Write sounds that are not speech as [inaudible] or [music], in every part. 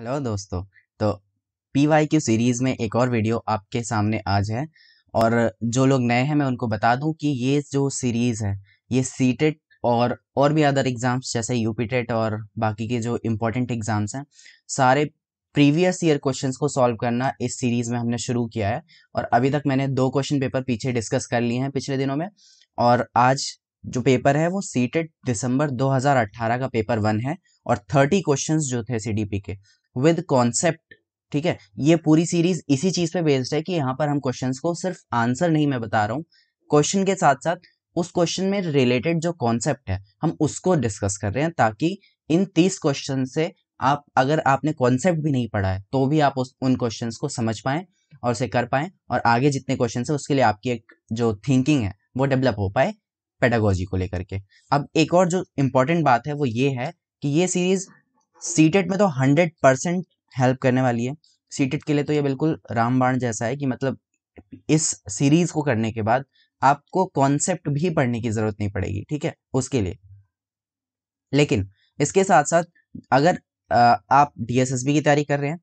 Hello दोस्तों तो P Y Q series में एक और वीडियो आपके सामने आज है और जो लोग नए हैं मैं उनको बता दूं कि ये जो सीरीज़ है ये सीटेट e और और भी अदर एग्ज़ाम्स जैसे यूपीटेट e और बाकी के जो इम्पोर्टेंट एग्ज़ाम्स हैं सारे प्रीवियस ईयर क्वेश्चंस को सॉल्व करना इस सीरीज़ में हमने शुरू किया है और अभी तक मैंने दो क्वेश्चन पेपर पीछे डिस्कस कर लिए हैं पिछले दिनों में और आज जो पेपर है वो सीटेट दिसंबर 2018 का पेपर वन है और 30 क्वेश्चंस जो थे सीडीपी के विद कॉन्सेप्ट ठीक है ये पूरी सीरीज इसी चीज पे बेस्ड है कि यहाँ पर हम क्वेश्चंस को सिर्फ आंसर नहीं मैं बता रहा हूँ क्वेश्चन के साथ साथ उस क्वेश्चन में रिलेटेड जो कॉन्सेप्ट है हम उसको डिस्कस कर रहे हैं ताकि इन तीस क्वेश्चन से आप अगर आपने कॉन्सेप्ट भी नहीं पढ़ा है तो भी आप उस उन क्वेश्चन को समझ पाएं और उसे कर पाए और आगे जितने क्वेश्चन है उसके लिए आपकी एक जो थिंकिंग है वो डेवलप हो पाए पेडागोजी को लेकर के अब एक और जो इम्पोर्टेंट बात है वो ये है कि ये सीरीज सीटेट में तो हंड्रेड परसेंट हेल्प करने वाली है सीटेट के लिए तो ये बिल्कुल रामबाण जैसा है कि मतलब इस सीरीज को करने के बाद आपको कॉन्सेप्ट भी पढ़ने की जरूरत नहीं पड़ेगी ठीक है उसके लिए लेकिन इसके साथ साथ अगर आप डीएसएसबी की तैयारी कर रहे हैं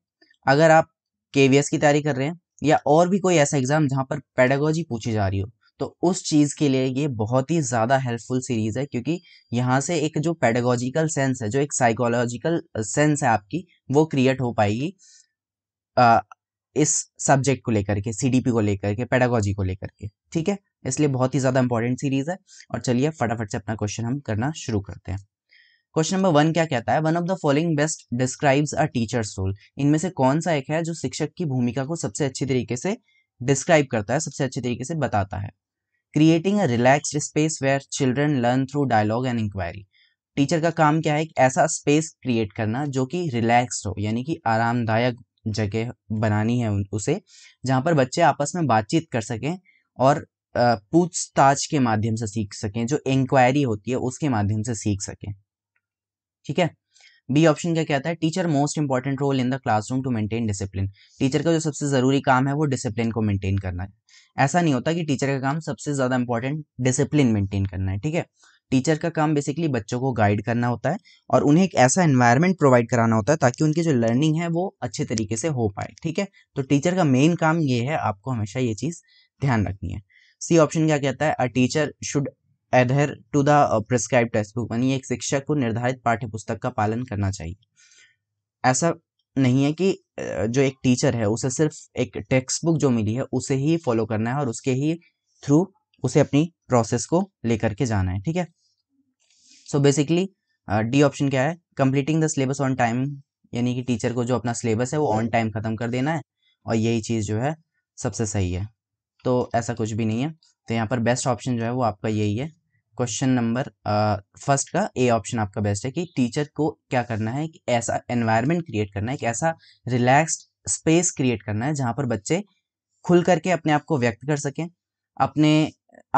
अगर आप केवीएस की तैयारी कर रहे हैं या और भी कोई ऐसा एग्जाम जहां पर पेडागोजी पूछी जा रही हो तो उस चीज़ के लिए ये बहुत ही ज़्यादा हेल्पफुल सीरीज़ है क्योंकि यहाँ से एक जो पेडागोजिकल सेंस है जो एक साइकोलॉजिकल सेंस है आपकी वो क्रिएट हो पाएगी आ, इस सब्जेक्ट को लेकर के सीडीपी को लेकर के पेडागोजी को लेकर के ठीक है इसलिए बहुत ही ज़्यादा इंपॉर्टेंट सीरीज़ है और चलिए फटाफट से अपना क्वेश्चन हम करना शुरू करते हैं क्वेश्चन नंबर वन क्या कहता है one of the following best describes a teacher's role इनमें से कौन सा एक है जो शिक्षक की भूमिका को सबसे अच्छी तरीके से डिस्क्राइब करता है सबसे अच्छे तरीके से बताता है creating a relaxed space where children learn through dialogue and inquiry teacher का काम क्या है एक ऐसा स्पेस क्रिएट करना जो कि रिलैक्स्ड हो यानी कि आरामदायक जगह बनानी है उसे जहाँ पर बच्चे आपस में बातचीत कर सकें और पूछताछ के माध्यम से सीख सकें जो इंक्वायरी होती है उसके माध्यम से सीख सकें ठीक है बी ऑप्शन क्या कहता है teacher most important role in the classroom to maintain discipline teacher का जो सबसे ज़रूरी काम है वो डिसिप्लिन को मेंटेन करना है ऐसा नहीं होता कि टीचर का काम सबसे ज़्यादा इंपॉर्टेंट डिसिप्लिन मेंटेन करना है ठीक है टीचर का काम बेसिकली बच्चों को गाइड करना होता है और उन्हें एक ऐसा एनवायरनमेंट प्रोवाइड कराना होता है ताकि उनकी जो लर्निंग है वो अच्छे तरीके से हो पाए ठीक है तो टीचर का मेन काम ये है आपको हमेशा ये चीज़ ध्यान रखनी है सी ऑप्शन क्या कहता है a teacher should adhere to the prescribe text book यानी एक शिक्षक को निर्धारित पाठ्य पुस्तक का पालन करना चाहिए ऐसा नहीं है कि जो एक टीचर है उसे सिर्फ एक टेक्स्ट बुक जो मिली है उसे ही फॉलो करना है और उसके ही थ्रू उसे अपनी प्रोसेस को लेकर के जाना है ठीक है सो बेसिकली डी ऑप्शन क्या है completing the syllabus on time यानी कि टीचर को जो अपना सिलेबस है वो ऑन टाइम खत्म कर देना है और यही चीज़ जो है सबसे सही है तो ऐसा कुछ भी नहीं है तो यहाँ पर बेस्ट ऑप्शन जो है वो आपका यही है क्वेश्चन नंबर फर्स्ट का ए ऑप्शन आपका बेस्ट है कि टीचर को क्या करना है कि ऐसा एनवायरनमेंट क्रिएट करना है एक ऐसा रिलैक्स्ड स्पेस क्रिएट करना है जहाँ पर बच्चे खुल करके अपने आप को व्यक्त कर सकें अपने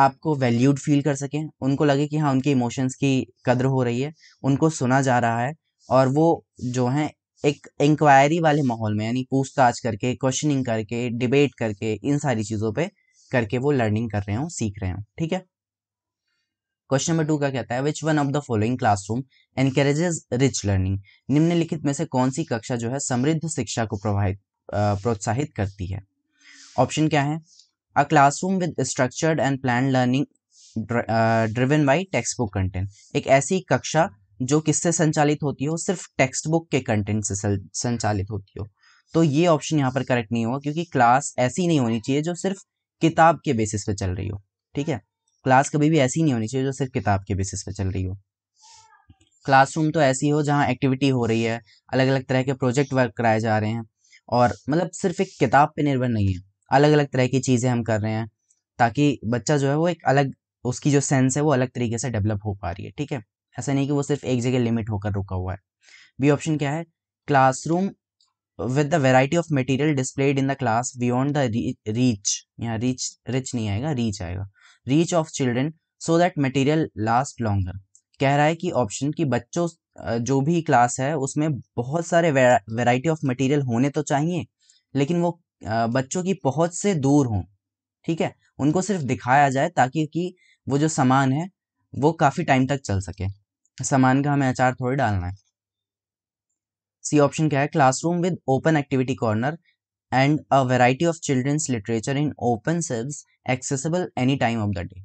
आप को वैल्यूड फील कर सकें उनको लगे कि हाँ उनके इमोशंस की कदर हो रही है उनको सुना जा रहा है और वो जो है एक इंक्वायरी वाले माहौल में यानी पूछताछ करके क्वेश्चनिंग करके डिबेट करके इन सारी चीज़ों पर करके वो लर्निंग कर रहे हों सीख रहे हों ठीक है क्वेश्चन नंबर टू का कहता है which one of the following classroom encourages rich learning निम्नलिखित में से कौन सी कक्षा जो है समृद्ध शिक्षा को प्रभावित प्रोत्साहित करती है ऑप्शन क्या है a classroom with structured and plan learning driven by text book content एक ऐसी कक्षा जो किससे संचालित होती हो सिर्फ टेक्स्ट बुक के कंटेंट से संचालित होती हो तो ये ऑप्शन यहाँ पर करेक्ट नहीं होगा क्योंकि क्लास ऐसी नहीं होनी चाहिए जो सिर्फ किताब के बेसिस पे चल रही हो ठीक है क्लास कभी भी ऐसी नहीं होनी चाहिए जो सिर्फ किताब के बेसिस पे चल रही हो क्लासरूम तो ऐसी हो जहाँ एक्टिविटी हो रही है अलग अलग तरह के प्रोजेक्ट वर्क कराए जा रहे हैं और मतलब सिर्फ एक किताब पे निर्भर नहीं है अलग अलग तरह की चीज़ें हम कर रहे हैं ताकि बच्चा जो है वो एक अलग उसकी जो सेंस है वो अलग तरीके से डेवलप हो पा रही है ठीक है ऐसा नहीं कि वो सिर्फ एक जगह लिमिट होकर रुका हुआ है बी ऑप्शन क्या है classroom with the variety of material displayed in the class beyond the reach यहाँ रीच रिच नहीं आएगा रीच आएगा reach of children so that material last longer कह रहा है कि ऑप्शन की बच्चों जो भी क्लास है उसमें बहुत सारे वेराइटी ऑफ मटेरियल होने तो चाहिए लेकिन वो बच्चों की पहुंच से दूर हों ठीक है उनको सिर्फ दिखाया जाए ताकि कि वो जो सामान है वो काफ़ी टाइम तक चल सके सामान का हमें अचार थोड़ी डालना है सी ऑप्शन क्या है classroom with open activity corner and a variety of children's literature in open shelves accessible any time of the day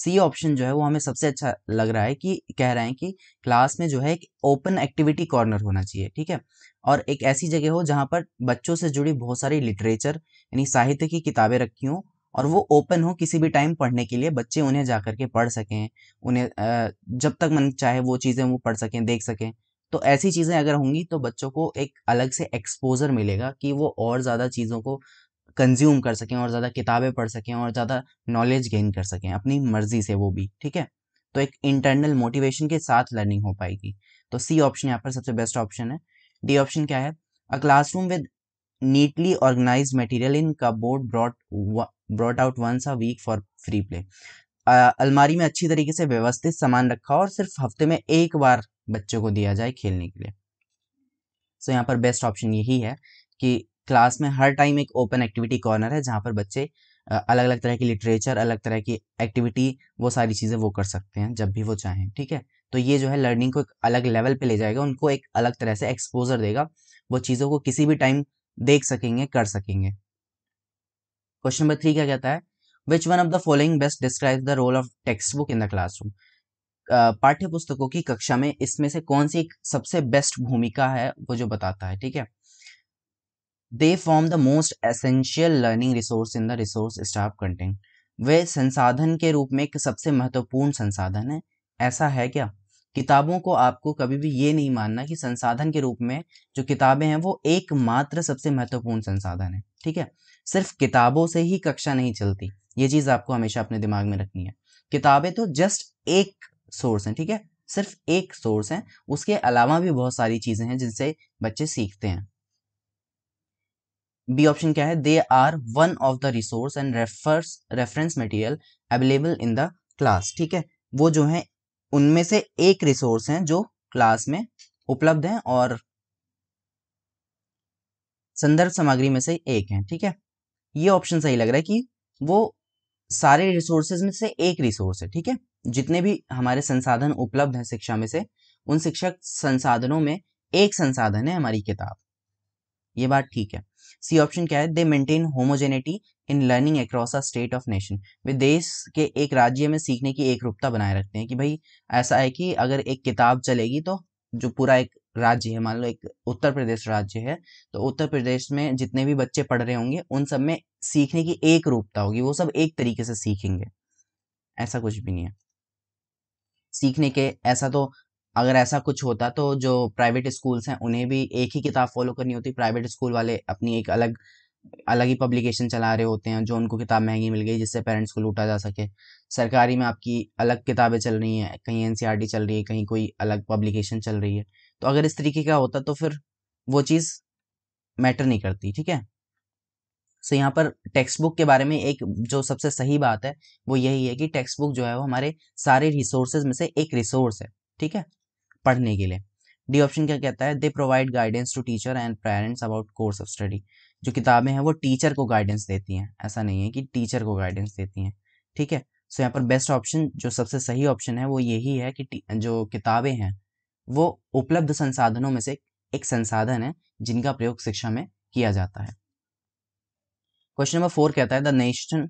C option जो है वो हमें सबसे अच्छा लग रहा है कि कह रहे हैं कि क्लास में जो है एक ओपन एक्टिविटी कॉर्नर होना चाहिए ठीक है और एक ऐसी जगह हो जहाँ पर बच्चों से जुड़ी बहुत सारी लिटरेचर यानी साहित्य की किताबें रखी हों और वो ओपन हो किसी भी टाइम पढ़ने के लिए बच्चे उन्हें जा के पढ़ सकें उन्हें जब तक मन चाहे वो चीज़ें वो पढ़ सकें देख सकें तो ऐसी चीज़ें अगर होंगी तो बच्चों को एक अलग से एक्सपोजर मिलेगा कि वो और ज़्यादा चीज़ों को कंज्यूम कर सकें और ज़्यादा किताबें पढ़ सकें और ज़्यादा नॉलेज गेन कर सकें अपनी मर्जी से वो भी ठीक है तो एक इंटरनल मोटिवेशन के साथ लर्निंग हो पाएगी तो सी ऑप्शन यहाँ पर सबसे बेस्ट ऑप्शन है डी ऑप्शन क्या है a classroom with neatly organize material in board brought brought out once a week for free play अलमारी में अच्छी तरीके से व्यवस्थित सामान रखा और सिर्फ हफ्ते में एक बार बच्चों को दिया जाए खेलने के लिए सो so, यहाँ पर बेस्ट ऑप्शन यही है कि क्लास में हर टाइम एक ओपन एक्टिविटी कॉर्नर है जहाँ पर बच्चे अलग अलग तरह की लिटरेचर अलग तरह की एक्टिविटी वो सारी चीज़ें वो कर सकते हैं जब भी वो चाहें ठीक है तो ये जो है लर्निंग को एक अलग लेवल पे ले जाएगा उनको एक अलग तरह से एक्सपोजर देगा वो चीज़ों को किसी भी टाइम देख सकेंगे कर सकेंगे क्वेश्चन नंबर थ्री क्या कहता है which one of the following best describe the role of text book in the classroom पाठ्य पुस्तकों की कक्षा में इसमें से कौन सी सबसे बेस्ट भूमिका है वो जो बताता है ठीक है they form the most essential learning resource in the resource staff content वे संसाधन के रूप में एक सबसे महत्वपूर्ण संसाधन है ऐसा है क्या किताबों को आपको कभी भी ये नहीं मानना कि संसाधन के रूप में जो किताबें हैं वो एकमात्र सबसे महत्वपूर्ण संसाधन है ठीक है सिर्फ किताबों से ही कक्षा नहीं चलती ये चीज़ आपको हमेशा अपने दिमाग में रखनी है किताबें तो जस्ट एक सोर्स हैं ठीक है सिर्फ एक सोर्स है उसके अलावा भी बहुत सारी चीजें हैं जिनसे बच्चे सीखते हैं बी ऑप्शन क्या है they are one of the resource and refers reference material available in the class ठीक है वो जो है उनमें से एक रिसोर्स हैं जो क्लास में उपलब्ध हैं और संदर्भ सामग्री में से एक है ठीक है ये ऑप्शन सही लग रहा है कि वो सारे रिसोर्सेज में से एक रिसोर्स है ठीक है जितने भी हमारे संसाधन उपलब्ध हैं शिक्षा में से उन शिक्षक संसाधनों में एक संसाधन है हमारी किताब ये बात ठीक है सी ऑप्शन क्या है they maintain homogeneity in learning across a state of nation वे देश के एक राज्य में सीखने की एक रूपता बनाए रखते हैं कि भाई ऐसा है कि अगर एक किताब चलेगी तो जो पूरा एक राज्य है मान लो एक उत्तर प्रदेश राज्य है तो उत्तर प्रदेश में जितने भी बच्चे पढ़ रहे होंगे उन सब में सीखने की एक रूपता होगी वो सब एक तरीके से सीखेंगे ऐसा कुछ भी नहीं है सीखने के ऐसा तो अगर ऐसा कुछ होता तो जो प्राइवेट स्कूल्स हैं उन्हें भी एक ही किताब फॉलो करनी होती प्राइवेट स्कूल वाले अपनी एक अलग अलग ही पब्लिकेशन चला रहे होते हैं जो उनको किताब महंगी मिल गई जिससे पेरेंट्स को लूटा जा सके सरकारी में आपकी अलग किताबें चल रही हैं कहीं एन e चल रही है कहीं कोई अलग पब्लिकेशन चल रही है तो अगर इस तरीके का होता तो फिर वो चीज़ मैटर नहीं करती ठीक है सो यहाँ पर टेक्स्ट बुक के बारे में एक जो सबसे सही बात है वो यही है कि टेक्स्ट बुक जो है वो हमारे सारे रिसोर्सेज में से एक रिसोर्स है ठीक है पढ़ने के लिए डी ऑप्शन क्या कहता है they provide guidance to teacher and parents about course of study जो किताबें हैं वो टीचर को गाइडेंस देती हैं ऐसा नहीं है कि टीचर को गाइडेंस देती हैं ठीक है सो so, यहाँ पर बेस्ट ऑप्शन जो सबसे सही ऑप्शन है वो यही है कि जो किताबें हैं वो उपलब्ध संसाधनों में से एक संसाधन है जिनका प्रयोग शिक्षा में किया जाता है क्वेश्चन नंबर फोर कहता है the nation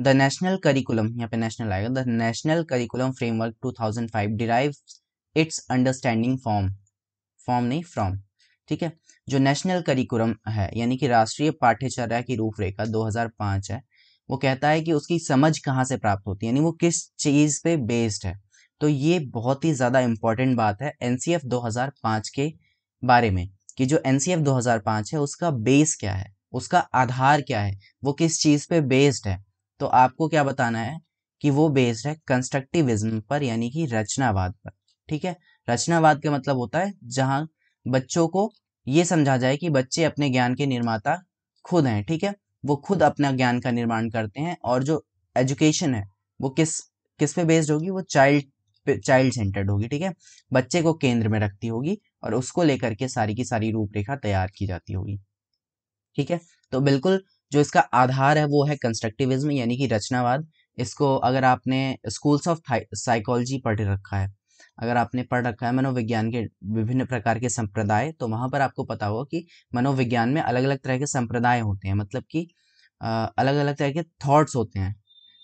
the national curriculum यहाँ पे नेशनल आएगा the national curriculum framework 2005 derive its understanding form form नहीं फ्रॉम ठीक है जो नेशनल करिकुलम है यानी कि राष्ट्रीय पाठ्यचर्या की रूपरेखा 2005 है वो कहता है कि उसकी समझ कहाँ से प्राप्त होती है यानी वो किस चीज़ पे बेस्ड है तो ये बहुत ही ज़्यादा इंपॉर्टेंट बात है एन 2005 के बारे में कि जो एन 2005 है उसका बेस क्या है उसका आधार क्या है वो किस चीज़ पे बेस्ड है तो आपको क्या बताना है कि वो बेस्ड है कंस्ट्रक्टिविज्म पर यानी कि रचनावाद पर ठीक है रचनावाद का मतलब होता है जहाँ बच्चों को ये समझा जाए कि बच्चे अपने ज्ञान के निर्माता खुद हैं ठीक है वो खुद अपना ज्ञान का निर्माण करते हैं और जो एजुकेशन है वो किस किस पे बेस्ड होगी वो चाइल्ड चाइल्ड सेंटर्ड होगी ठीक है बच्चे को केंद्र में रखती होगी और उसको लेकर के सारी की सारी रूपरेखा तैयार की जाती होगी ठीक है तो बिल्कुल जो इसका आधार है वो है कंस्ट्रक्टिविज्म यानी कि रचनावाद इसको अगर आपने स्कूल्स ऑफ साइकोलॉजी पढ़ रखा है अगर आपने पढ़ रखा है मनोविज्ञान के विभिन्न प्रकार के संप्रदाय तो वहाँ पर आपको पता होगा कि मनोविज्ञान में अलग अलग तरह के संप्रदाय होते हैं मतलब कि अलग अलग तरह के थॉट्स होते हैं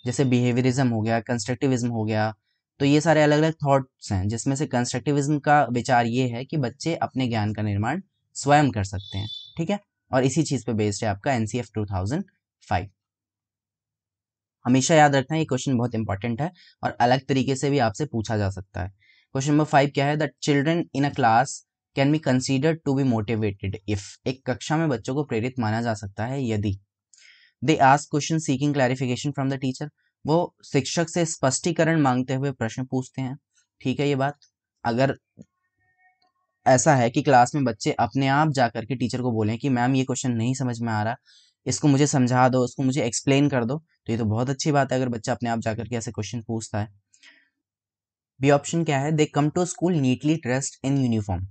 जैसे बिहेवियरिज्म हो गया कंस्ट्रक्टिविज्म हो गया तो ये सारे अलग अलग थॉट्स हैं जिसमें से कंस्ट्रक्टिविज्म का विचार ये है कि बच्चे अपने ज्ञान का निर्माण स्वयं कर सकते हैं ठीक है और इसी चीज़ पे बेस्ड है आपका NCF C two thousand five हमेशा याद रखना ये क्वेश्चन बहुत इंपॉर्टेंट है और अलग तरीके से भी आपसे पूछा जा सकता है क्वेश्चन नंबर फाइव क्या है the children in a class can be consider to be motivated if एक कक्षा में बच्चों को प्रेरित माना जा सकता है यदि they ask question seeking clarification from the teacher वो शिक्षक से स्पष्टीकरण मांगते हुए प्रश्न पूछते हैं ठीक है ये बात अगर ऐसा है कि क्लास में बच्चे अपने आप जा करके टीचर को बोलें कि मैम ये क्वेश्चन नहीं समझ में आ रहा इसको मुझे समझा दो इसको मुझे एक्सप्लेन कर दो तो ये तो बहुत अच्छी बात है अगर बच्चा अपने आप जा करके ऐसे क्वेश्चन पूछता है बी ऑप्शन क्या है they come to school neatly dressed in uniform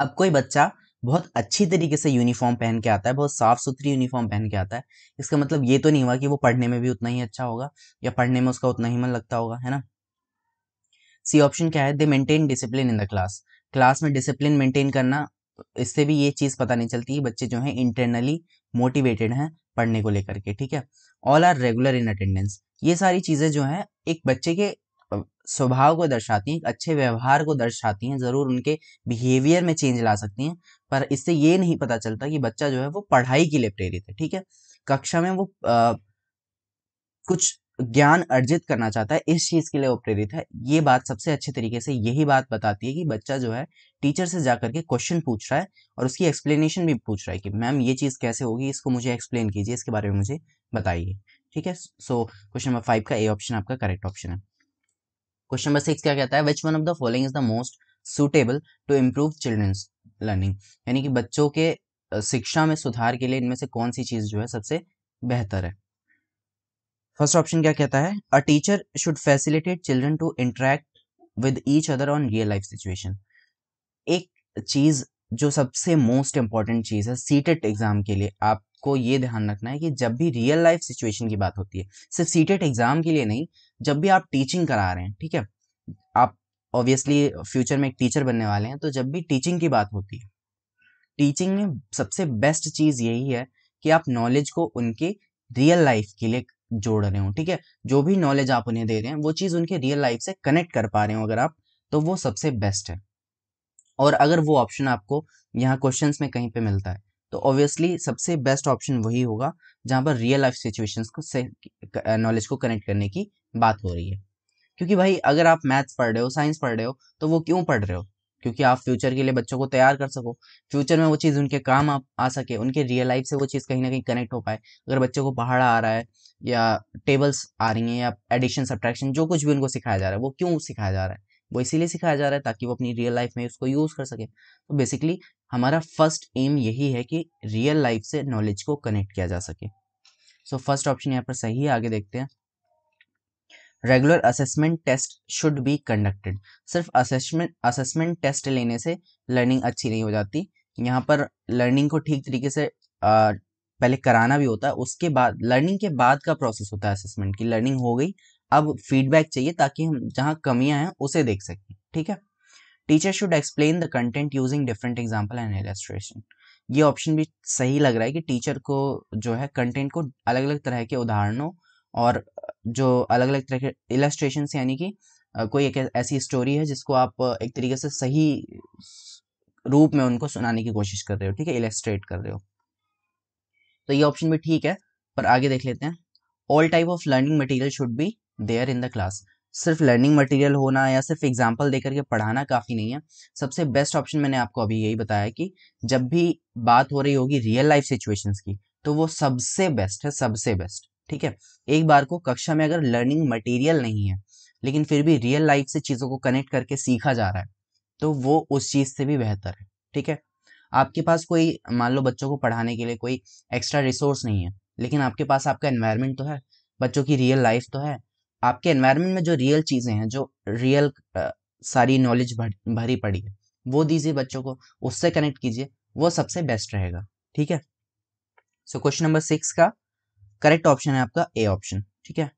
अब कोई बच्चा बहुत अच्छी तरीके से यूनिफॉर्म पहन के आता है बहुत साफ सुथरी यूनिफॉर्म पहन के आता है इसका मतलब ये तो नहीं हुआ कि वो पढ़ने में भी उतना ही अच्छा होगा या पढ़ने में उसका उतना ही मन लगता होगा है ना सी ऑप्शन क्या है they maintain discipline in the class class में डिसिप्लिन मेंटेन करना इससे भी ये चीज़ पता नहीं चलती कि बच्चे जो हैं इंटरनली मोटिवेटेड हैं पढ़ने को लेकर के ठीक है all are regular in attendance ये सारी चीज़ें जो हैं एक बच्चे के स्वभाव को दर्शाती हैं अच्छे व्यवहार को दर्शाती हैं ज़रूर उनके बिहेवियर में चेंज ला सकती हैं पर इससे ये नहीं पता चलता कि बच्चा जो है वो पढ़ाई के लिए प्रेरित है ठीक है कक्षा में वो आ, कुछ ज्ञान अर्जित करना चाहता है इस चीज़ के लिए वो प्रेरित है ये बात सबसे अच्छे तरीके से यही बात बताती है कि बच्चा जो है टीचर से जाकर के क्वेश्चन पूछ रहा है और उसकी एक्सप्लेनेशन भी पूछ रहा है कि मैम ये चीज़ कैसे होगी इसको मुझे एक्सप्लेन कीजिए इसके बारे में मुझे बताइए ठीक है सो क्वेश्चन नंबर फाइव का ए ऑप्शन आपका करेक्ट ऑप्शन है क्वेश्चन नंबर सिक्स क्या कहता है which one of the following is the most suitable to improve children's learning यानी कि बच्चों के शिक्षा में सुधार के लिए इनमें से कौन सी चीज़ जो है सबसे बेहतर है फर्स्ट ऑप्शन क्या कहता है a teacher should facilitate children to interact with each other on real life situation एक चीज जो सबसे मोस्ट इंपॉर्टेंट चीज है सीटेट एग्जाम के लिए आपको ये ध्यान रखना है कि जब भी रियल लाइफ सिचुएशन की बात होती है सिर्फ सीटेट एग्जाम के लिए नहीं जब भी आप टीचिंग करा रहे हैं ठीक है आप ऑब्वियसली फ्यूचर में एक टीचर बनने वाले हैं तो जब भी टीचिंग की बात होती है टीचिंग में सबसे बेस्ट चीज यही है कि आप नॉलेज को उनके रियल लाइफ के लिए जोड़ रहे हो ठीक है जो भी नॉलेज आप उन्हें दे रहे हैं वो चीज़ उनके रियल लाइफ से कनेक्ट कर पा रहे हो अगर आप तो वो सबसे बेस्ट है और अगर वो ऑप्शन आपको यहाँ क्वेश्चन में कहीं पर मिलता है तो ऑब्वियसली सबसे बेस्ट ऑप्शन वही होगा जहां पर रियल लाइफ सिचुएशन को से नॉलेज को कनेक्ट करने की बात हो रही है क्योंकि भाई अगर आप मैथ्स पढ़ रहे हो साइंस पढ़ रहे हो तो वो क्यों पढ़ रहे हो क्योंकि आप फ्यूचर के लिए बच्चों को तैयार कर सको फ्यूचर में वो चीज़ उनके काम आ, आ सके उनके रियल लाइफ से वो चीज़ कहीं ना कहीं कनेक्ट हो पाए अगर बच्चों को पहाड़ा आ रहा है या टेबल्स आ रही हैं या एडिशन सब्ट्रैक्शन जो कुछ भी उनको सिखाया जा रहा है वो क्यों सिखाया जा रहा है वो इसीलिए सिखाया जा रहा है ताकि वो अपनी रियल लाइफ में उसको यूज़ कर सके तो बेसिकली हमारा फर्स्ट एम यही है कि रियल लाइफ से नॉलेज को कनेक्ट किया जा सके सो फर्स्ट ऑप्शन यहाँ पर सही है आगे देखते हैं regular assessment test should be conducted सिर्फ असेसमेंट असेसमेंट टेस्ट लेने से लर्निंग अच्छी नहीं हो जाती यहाँ पर लर्निंग को ठीक तरीके से आ, पहले कराना भी होता है उसके बाद लर्निंग के बाद का प्रोसेस होता है असेसमेंट की लर्निंग हो गई अब फीडबैक चाहिए ताकि हम जहाँ कमियाँ हैं उसे देख सकें ठीक है teacher should explain the content using different example and illustration ये ऑप्शन भी सही लग रहा है कि टीचर को जो है कंटेंट को अलग अलग तरह के उदाहरणों और जो अलग अलग तरह के इलस्ट्रेशन यानी कि कोई एक ऐसी स्टोरी है जिसको आप एक तरीके से सही रूप में उनको सुनाने की कोशिश कर रहे हो ठीक है इलेस्ट्रेट कर रहे हो तो ये ऑप्शन भी ठीक है पर आगे देख लेते हैं all type of learning material should be there in the class सिर्फ लर्निंग मटेरियल होना या सिर्फ एग्जाम्पल देकर के पढ़ाना काफ़ी नहीं है सबसे बेस्ट ऑप्शन मैंने आपको अभी यही बताया कि जब भी बात हो रही होगी रियल लाइफ सिचुएशंस की तो वो सबसे बेस्ट है सबसे बेस्ट ठीक है एक बार को कक्षा में अगर लर्निंग मटेरियल नहीं है लेकिन फिर भी रियल लाइफ से चीज़ों को कनेक्ट करके सीखा जा रहा है तो वो उस चीज़ से भी बेहतर है ठीक है आपके पास कोई मान लो बच्चों को पढ़ाने के लिए कोई एक्स्ट्रा रिसोर्स नहीं है लेकिन आपके पास आपका एनवायरनमेंट तो है बच्चों की रियल लाइफ तो है आपके एनवायरनमेंट में जो रियल चीज़ें हैं जो रियल सारी नॉलेज भर, भरी पड़ी है वो दीजिए बच्चों को उससे कनेक्ट कीजिए वो सबसे बेस्ट रहेगा ठीक है सो क्वेश्चन नंबर सिक्स का करेक्ट ऑप्शन है आपका ए ऑप्शन ठीक है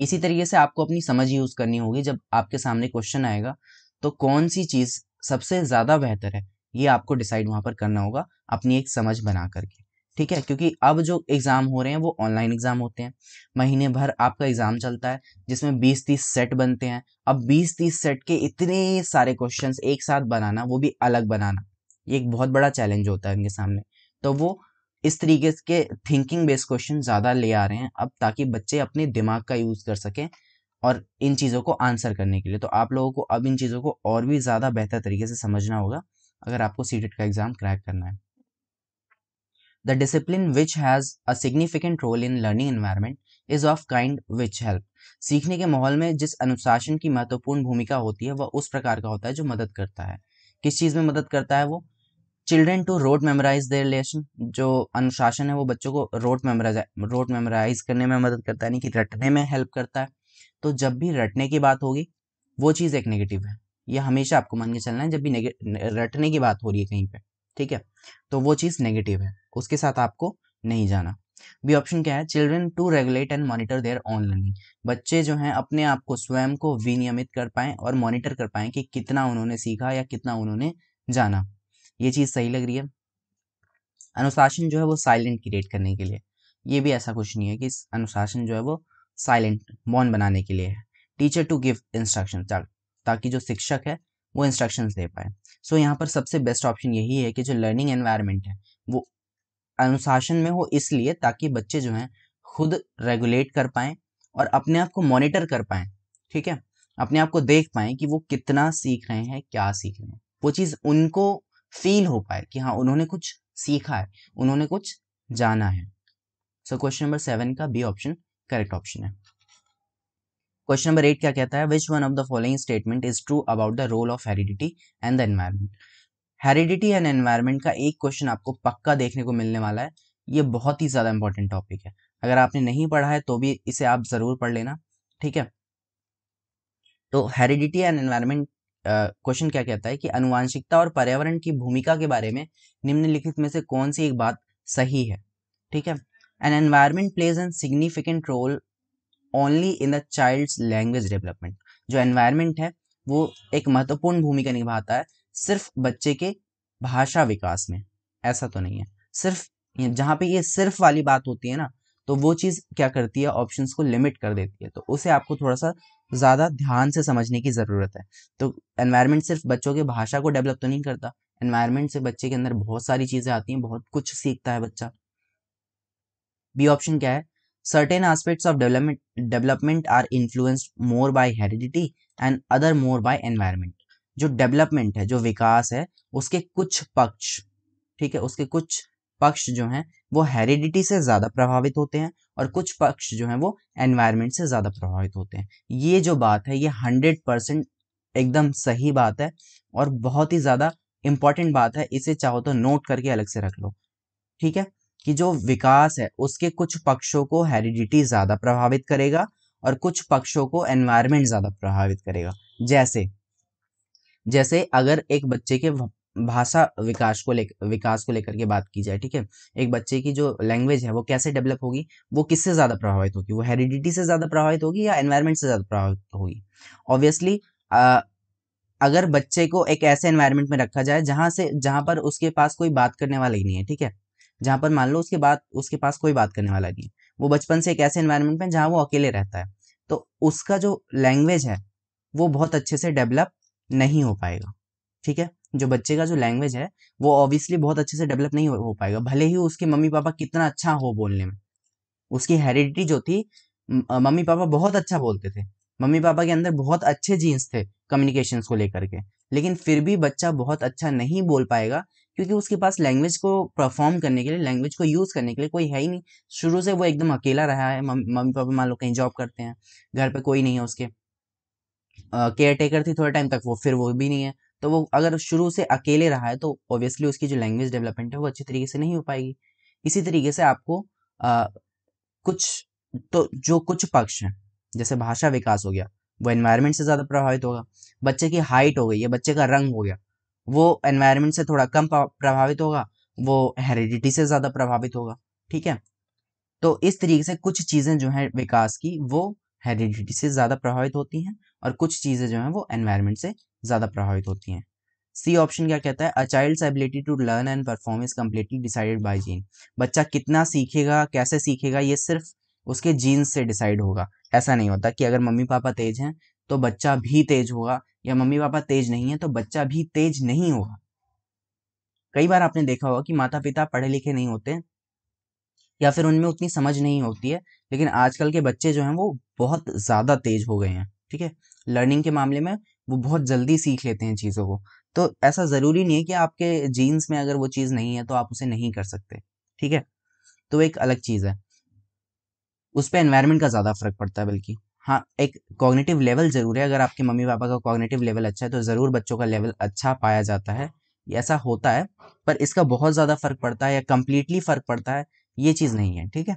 इसी तरीके से आपको अपनी समझ यूज करनी होगी जब आपके सामने क्वेश्चन आएगा तो कौन सी चीज सबसे ज्यादा बेहतर है ये आपको डिसाइड वहां पर करना होगा अपनी एक समझ बना करके ठीक है क्योंकि अब जो एग्जाम हो रहे हैं वो ऑनलाइन एग्जाम होते हैं महीने भर आपका एग्जाम चलता है जिसमें 20-30 सेट बनते हैं अब 20-30 सेट के इतने सारे क्वेश्चंस एक साथ बनाना वो भी अलग बनाना ये एक बहुत बड़ा चैलेंज होता है उनके सामने तो वो इस तरीके के थिंकिंग बेस्ड क्वेश्चन ज़्यादा ले आ रहे हैं अब ताकि बच्चे अपने दिमाग का यूज़ कर सकें और इन चीज़ों को आंसर करने के लिए तो आप लोगों को अब इन चीज़ों को और भी ज़्यादा बेहतर तरीके से समझना होगा अगर आपको सी e का एग्ज़ाम क्रैक करना है the discipline which has a significant role in learning environment is of kind which help सीखने के माहौल में जिस अनुशासन की महत्वपूर्ण भूमिका होती है वह उस प्रकार का होता है जो मदद करता है किस चीज़ में मदद करता है वो children to rote memorize their lesson जो अनुशासन है वो बच्चों को रोड मेमोराइज रोड मेमोराइज करने में मदद करता है यानी कि रटने में हेल्प करता है तो जब भी रटने की बात होगी वो चीज़ एक नेगेटिव है ये हमेशा आपको मान के चलना है जब भी रटने की बात हो रही है कहीं पर ठीक है तो वो चीज़ नेगेटिव है उसके साथ आपको नहीं जाना बी ऑप्शन क्या है children to regulate and monitor their own learning बच्चे जो हैं अपने आप को स्वयं को विनियमित कर पाएं और मॉनिटर कर पाएं कि कितना उन्होंने सीखा या कितना उन्होंने जाना ये चीज़ सही लग रही है अनुशासन जो है वो साइलेंट क्रिएट करने के लिए ये भी ऐसा कुछ नहीं है कि अनुशासन जो है वो साइलेंट मौन बनाने के लिए है टीचर टू गिव इंस्ट्रक्शन ताकि जो शिक्षक है वो इंस्ट्रक्शन दे पाए सो so, यहाँ पर सबसे बेस्ट ऑप्शन यही है कि जो लर्निंग एनवायरमेंट है वो अनुशासन में हो इसलिए ताकि बच्चे जो हैं खुद रेगुलेट कर पाए और अपने आप को मॉनिटर कर पाए ठीक है अपने आप को देख पाए कि वो कितना सीख रहे हैं क्या सीख रहे हैं वो चीज़ उनको फील हो पाए कि हाँ उन्होंने कुछ सीखा है उन्होंने कुछ जाना है सो क्वेश्चन नंबर सेवन का बी ऑप्शन करेक्ट ऑप्शन है क्वेश्चन नंबर एट क्या कहता है which one of the following statement is true about the role of heredity and the environment heredity and environment का एक क्वेश्चन आपको पक्का देखने को मिलने वाला है ये बहुत ही ज़्यादा इंपॉर्टेंट टॉपिक है अगर आपने नहीं पढ़ा है तो भी इसे आप ज़रूर पढ़ लेना ठीक है तो हेरिडिटी एंड एनवायरमेंट क्वेश्चन क्या कहता है कि अनुवांशिकता और पर्यावरण की भूमिका के बारे में निम्नलिखित में से कौन सी एक बात सही है ठीक है an environment plays an significant role only in the child's language development जो एनवायरमेंट है वो एक महत्वपूर्ण भूमिका निभाता है सिर्फ बच्चे के भाषा विकास में ऐसा तो नहीं है सिर्फ जहाँ पे ये सिर्फ वाली बात होती है ना तो वो चीज़ क्या करती है ऑप्शंस को लिमिट कर देती है तो उसे आपको थोड़ा सा ज़्यादा ध्यान से समझने की ज़रूरत है तो एनवायरनमेंट सिर्फ बच्चों की भाषा को डेवलप तो नहीं करता एनवायरनमेंट से बच्चे के अंदर बहुत सारी चीज़ें आती हैं बहुत कुछ सीखता है बच्चा बी ऑप्शन क्या है certain aspect of development development are influenced more by heredity and other more by environment जो डेवलपमेंट है जो विकास है उसके कुछ पक्ष ठीक है उसके कुछ पक्ष जो हैं वो हेरिडिटी से ज़्यादा प्रभावित होते हैं और कुछ पक्ष जो हैं वो एनवायरनमेंट से ज़्यादा प्रभावित होते हैं ये जो बात है ये हंड्रेड परसेंट एकदम सही बात है और बहुत ही ज़्यादा इम्पॉर्टेंट बात है इसे चाहो तो नोट करके अलग से रख लो ठीक है कि जो विकास है उसके कुछ पक्षों को हेरिडिटी ज़्यादा प्रभावित करेगा और कुछ पक्षों को एनवायरमेंट ज़्यादा प्रभावित करेगा जैसे जैसे अगर एक बच्चे के भाषा विकास को ले विकास को लेकर के बात की जाए ठीक है एक बच्चे की जो लैंग्वेज है वो कैसे डेवलप होगी वो किससे ज़्यादा प्रभावित होगी वो हेरिडिटी से ज़्यादा प्रभावित होगी या एनवायरनमेंट से ज़्यादा प्रभावित होगी ऑब्वियसली अगर बच्चे को एक ऐसे एनवायरनमेंट में रखा जाए जहाँ से जहाँ पर उसके पास कोई बात करने वाला ही नहीं है ठीक है जहाँ पर मान लो उसके बाद उसके पास कोई बात करने वाला नहीं है वो बचपन से एक ऐसे एनवायरनमेंट में जहाँ वो अकेले रहता है तो उसका जो लैंग्वेज है वो बहुत अच्छे से डेवलप नहीं हो पाएगा ठीक है जो बच्चे का जो लैंग्वेज है वो ऑब्वियसली बहुत अच्छे से डेवलप नहीं हो पाएगा भले ही उसके मम्मी पापा कितना अच्छा हो बोलने में उसकी हेरिडिटी जो थी मम्मी पापा बहुत अच्छा बोलते थे मम्मी पापा के अंदर बहुत अच्छे जीन्स थे कम्युनिकेशन को लेकर के लेकिन फिर भी बच्चा बहुत अच्छा नहीं बोल पाएगा क्योंकि उसके पास लैंग्वेज को परफॉर्म करने के लिए लैंग्वेज को यूज़ करने के लिए कोई है ही नहीं शुरू से वो एकदम अकेला रहा है मम्मी पापा मान लो कहीं जॉब करते हैं घर पे कोई नहीं है उसके केयर टेकर थी थोड़े टाइम तक वो फिर वो भी नहीं है तो वो अगर शुरू से अकेले रहा है तो ऑब्वियसली उसकी जो लैंग्वेज डेवलपमेंट है वो अच्छी तरीके से नहीं हो पाएगी इसी तरीके से आपको आ, कुछ तो जो कुछ पक्ष हैं जैसे भाषा विकास हो गया वो एनवायरनमेंट से ज़्यादा प्रभावित होगा बच्चे की हाइट हो गई या बच्चे का रंग हो गया वो एनवायरनमेंट से थोड़ा कम प्रभावित होगा वो हेरिडिटी से ज़्यादा प्रभावित होगा ठीक है तो इस तरीके से कुछ चीज़ें जो हैं विकास की वो हेरिडिटी से ज़्यादा प्रभावित होती हैं और कुछ चीज़ें जो हैं वो एनवायरनमेंट से ज़्यादा प्रभावित होती हैं सी ऑप्शन क्या कहता है a child's ability to learn and perform is completely decided by gene बच्चा कितना सीखेगा कैसे सीखेगा ये सिर्फ उसके जीन्स से डिसाइड होगा ऐसा नहीं होता कि अगर मम्मी पापा तेज हैं तो बच्चा भी तेज होगा या मम्मी पापा तेज नहीं है तो बच्चा भी तेज नहीं होगा कई बार आपने देखा होगा कि माता पिता पढ़े लिखे नहीं होते या फिर उनमें उतनी समझ नहीं होती है लेकिन आजकल के बच्चे जो हैं वो बहुत ज़्यादा तेज हो गए हैं ठीक है लर्निंग के मामले में वो बहुत जल्दी सीख लेते हैं चीज़ों को तो ऐसा ज़रूरी नहीं है कि आपके जीन्स में अगर वो चीज़ नहीं है तो आप उसे नहीं कर सकते ठीक है तो एक अलग चीज़ है उस पर एनवायरनमेंट का ज़्यादा फर्क पड़ता है बल्कि हाँ एक कॉग्नेटिव लेवल ज़रूर है अगर आपके मम्मी पापा का कॉग्नेटिव लेवल अच्छा है तो ज़रूर बच्चों का लेवल अच्छा पाया जाता है ऐसा होता है पर इसका बहुत ज़्यादा फर्क पड़ता है या कम्प्लीटली फर्क पड़ता है ये चीज़ नहीं है ठीक है